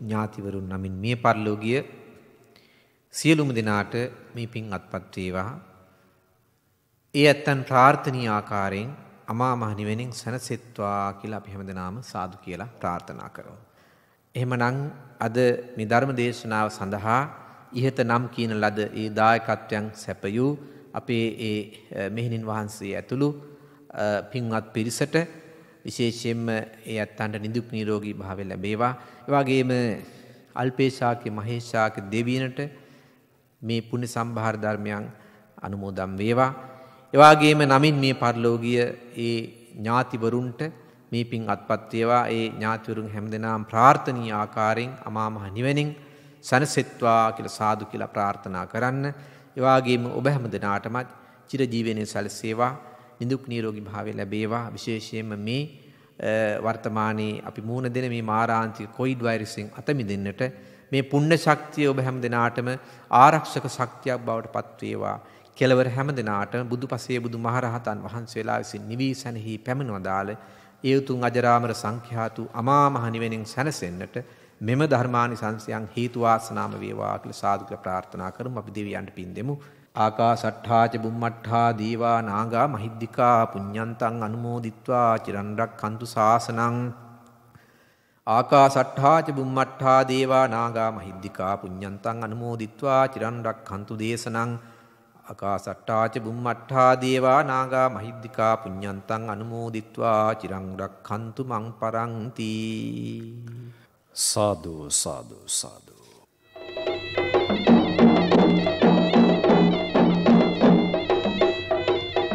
ඥාතිවරුන් නමින් මිය පරලෝගිය සියලුම දෙනාට මේ පින් අත්පත්වේවා. ඒ ඇත්තන් ප්‍රාර්ථනී ආකාරයෙන් අමා මහනිවෙනින් සැනසෙත්වා කියලා අපි හැමදෙනාම සාදු කියලා ප්‍රාර්ථනා කරමු. එහෙමනම් අද මේ ධර්ම දේශනාව සඳහා ඉහත නම් කියන ලද ඒ දායකත්වයන් සැපයූ අපේ ඒ මෙහෙණින් වහන්සේ ඇතුළු පින්වත් පිරිසට විශේෂයෙන්ම ඒ අත්තන්ට නිදුක් නිරෝගී භාවය ලැබේවා. එවාගේම අල්පේශාක්‍ය මහේශාක්‍ය දෙවියනට මේ පුණ්‍ය සම්භාර ධර්මයන් අනුමෝදන් වේවා. එවාගේම නමින් මේ පරලෝකීය ඒ ඥාතිවරුන්ට මේ පින් අත්පත් වේවා. ඒ ඥාතිවරුන් හැමදෙනාම ප්‍රාර්ථනීය ආකාරයෙන් අමා මහ නිවනින් සනසෙත්වා කියලා සාදු කියලා ප්‍රාර්ථනා කරන්න. එවාගේම ඔබ හැමදෙනාටම චිරජීවනයේ සැලසේවා. නිදුක් නීරෝගී භාවය ලැබේවා විශේෂයෙන්ම මේ වර්තමානයේ අපි මූුණ දෙන මේ මාරාන්තික කොයිඩ් වෛරසින් අතමි දෙන්නට මේ පුන්න ශක්තිය ඔබ හැම දෙනාටම ආරක්ෂක ශක්තියක් බවට පත්වේවා කෙලවර හැම දෙනාට බුදු පසේ බුදු මහරහතන් වහන්සේලා විසින් නිවී සැනෙහි පැමිණවදාළ ඒ උතුන් අජරාමර සංඛ්‍යාතු අමාමහනිවෙනින් සැනසෙන්න්නට මෙම ධර්මානි සංසයන් හේතුවාසනාම වේවා කියල සාධක ප්‍රාර්ථනා කරම අපි දෙවියන්ට පින් දෙෙමු ආකාසට්ඨාච බුම්මට්ඨා දීවා නාගා මහිද්దికා පුඤ්ඤන්තං අනුමෝදිත්වා චිරන්රක් කන්තු සාසනං ආකාසට්ඨාච බුම්මට්ඨා දේවා නාගා මහිද්దికා පුඤ්ඤන්තං අනුමෝදිත්වා චිරන් රක්ඛන්තු දේශනං ආකාසට්ඨාච බුම්මට්ඨා දේවා නාගා මහිද්దికා පුඤ්ඤන්තං අනුමෝදිත්වා චිරන් රක්ඛන්තු මං පරන්ති සාදු සාදු සාදු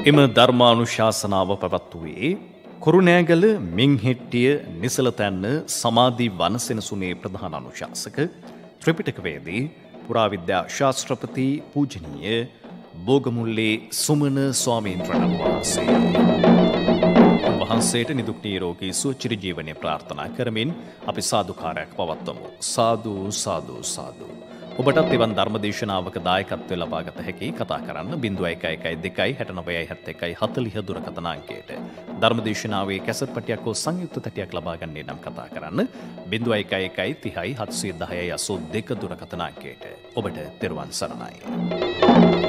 එම ධර්මානුශාසනාව පැවත්වූයේ කොරුණෑගල මිංහෙට්ටිය නිසලතැන්න සමාධී වනසෙනසුනේ ප්‍රධාන අනුශාසක ත්‍රපිටකවේදී පුරාවිද්‍යා ශාස්ත්‍රපති පූජනීය බෝගමුල්ලේ සුමන ස්වාමීන්ද්‍රණන් වහන්සේ. වහන්සේට නිදුක් නීරෝගී සුවචිරජීවනය ප්‍රාර්ථනා කරමින් අපි සාධකාරයක් පවත්වමු. සාධූ සාධූ සාධූ. ඔබටත් එවන් ධර්ම දේශනාවක දායකත්වය ලබාගත හැකි කතා කරන්න බිඳුව එකයි එකයි දෙකයි හැටනවයයි හැත්ත එකයි හතලිහ දුරකතනාංකයට. ධර්මදේශනාවේ කැසට පටියක් හෝ සංයුක්ත තැටියක් ලබාගන්නේ නම් කතා කරන්න බිඳුව එකයි එකයි තිහයි හත්සේ දහයයි අසෝ දෙක දුරකතනාංකයට. ඔබට තෙරුවන් සරණයි.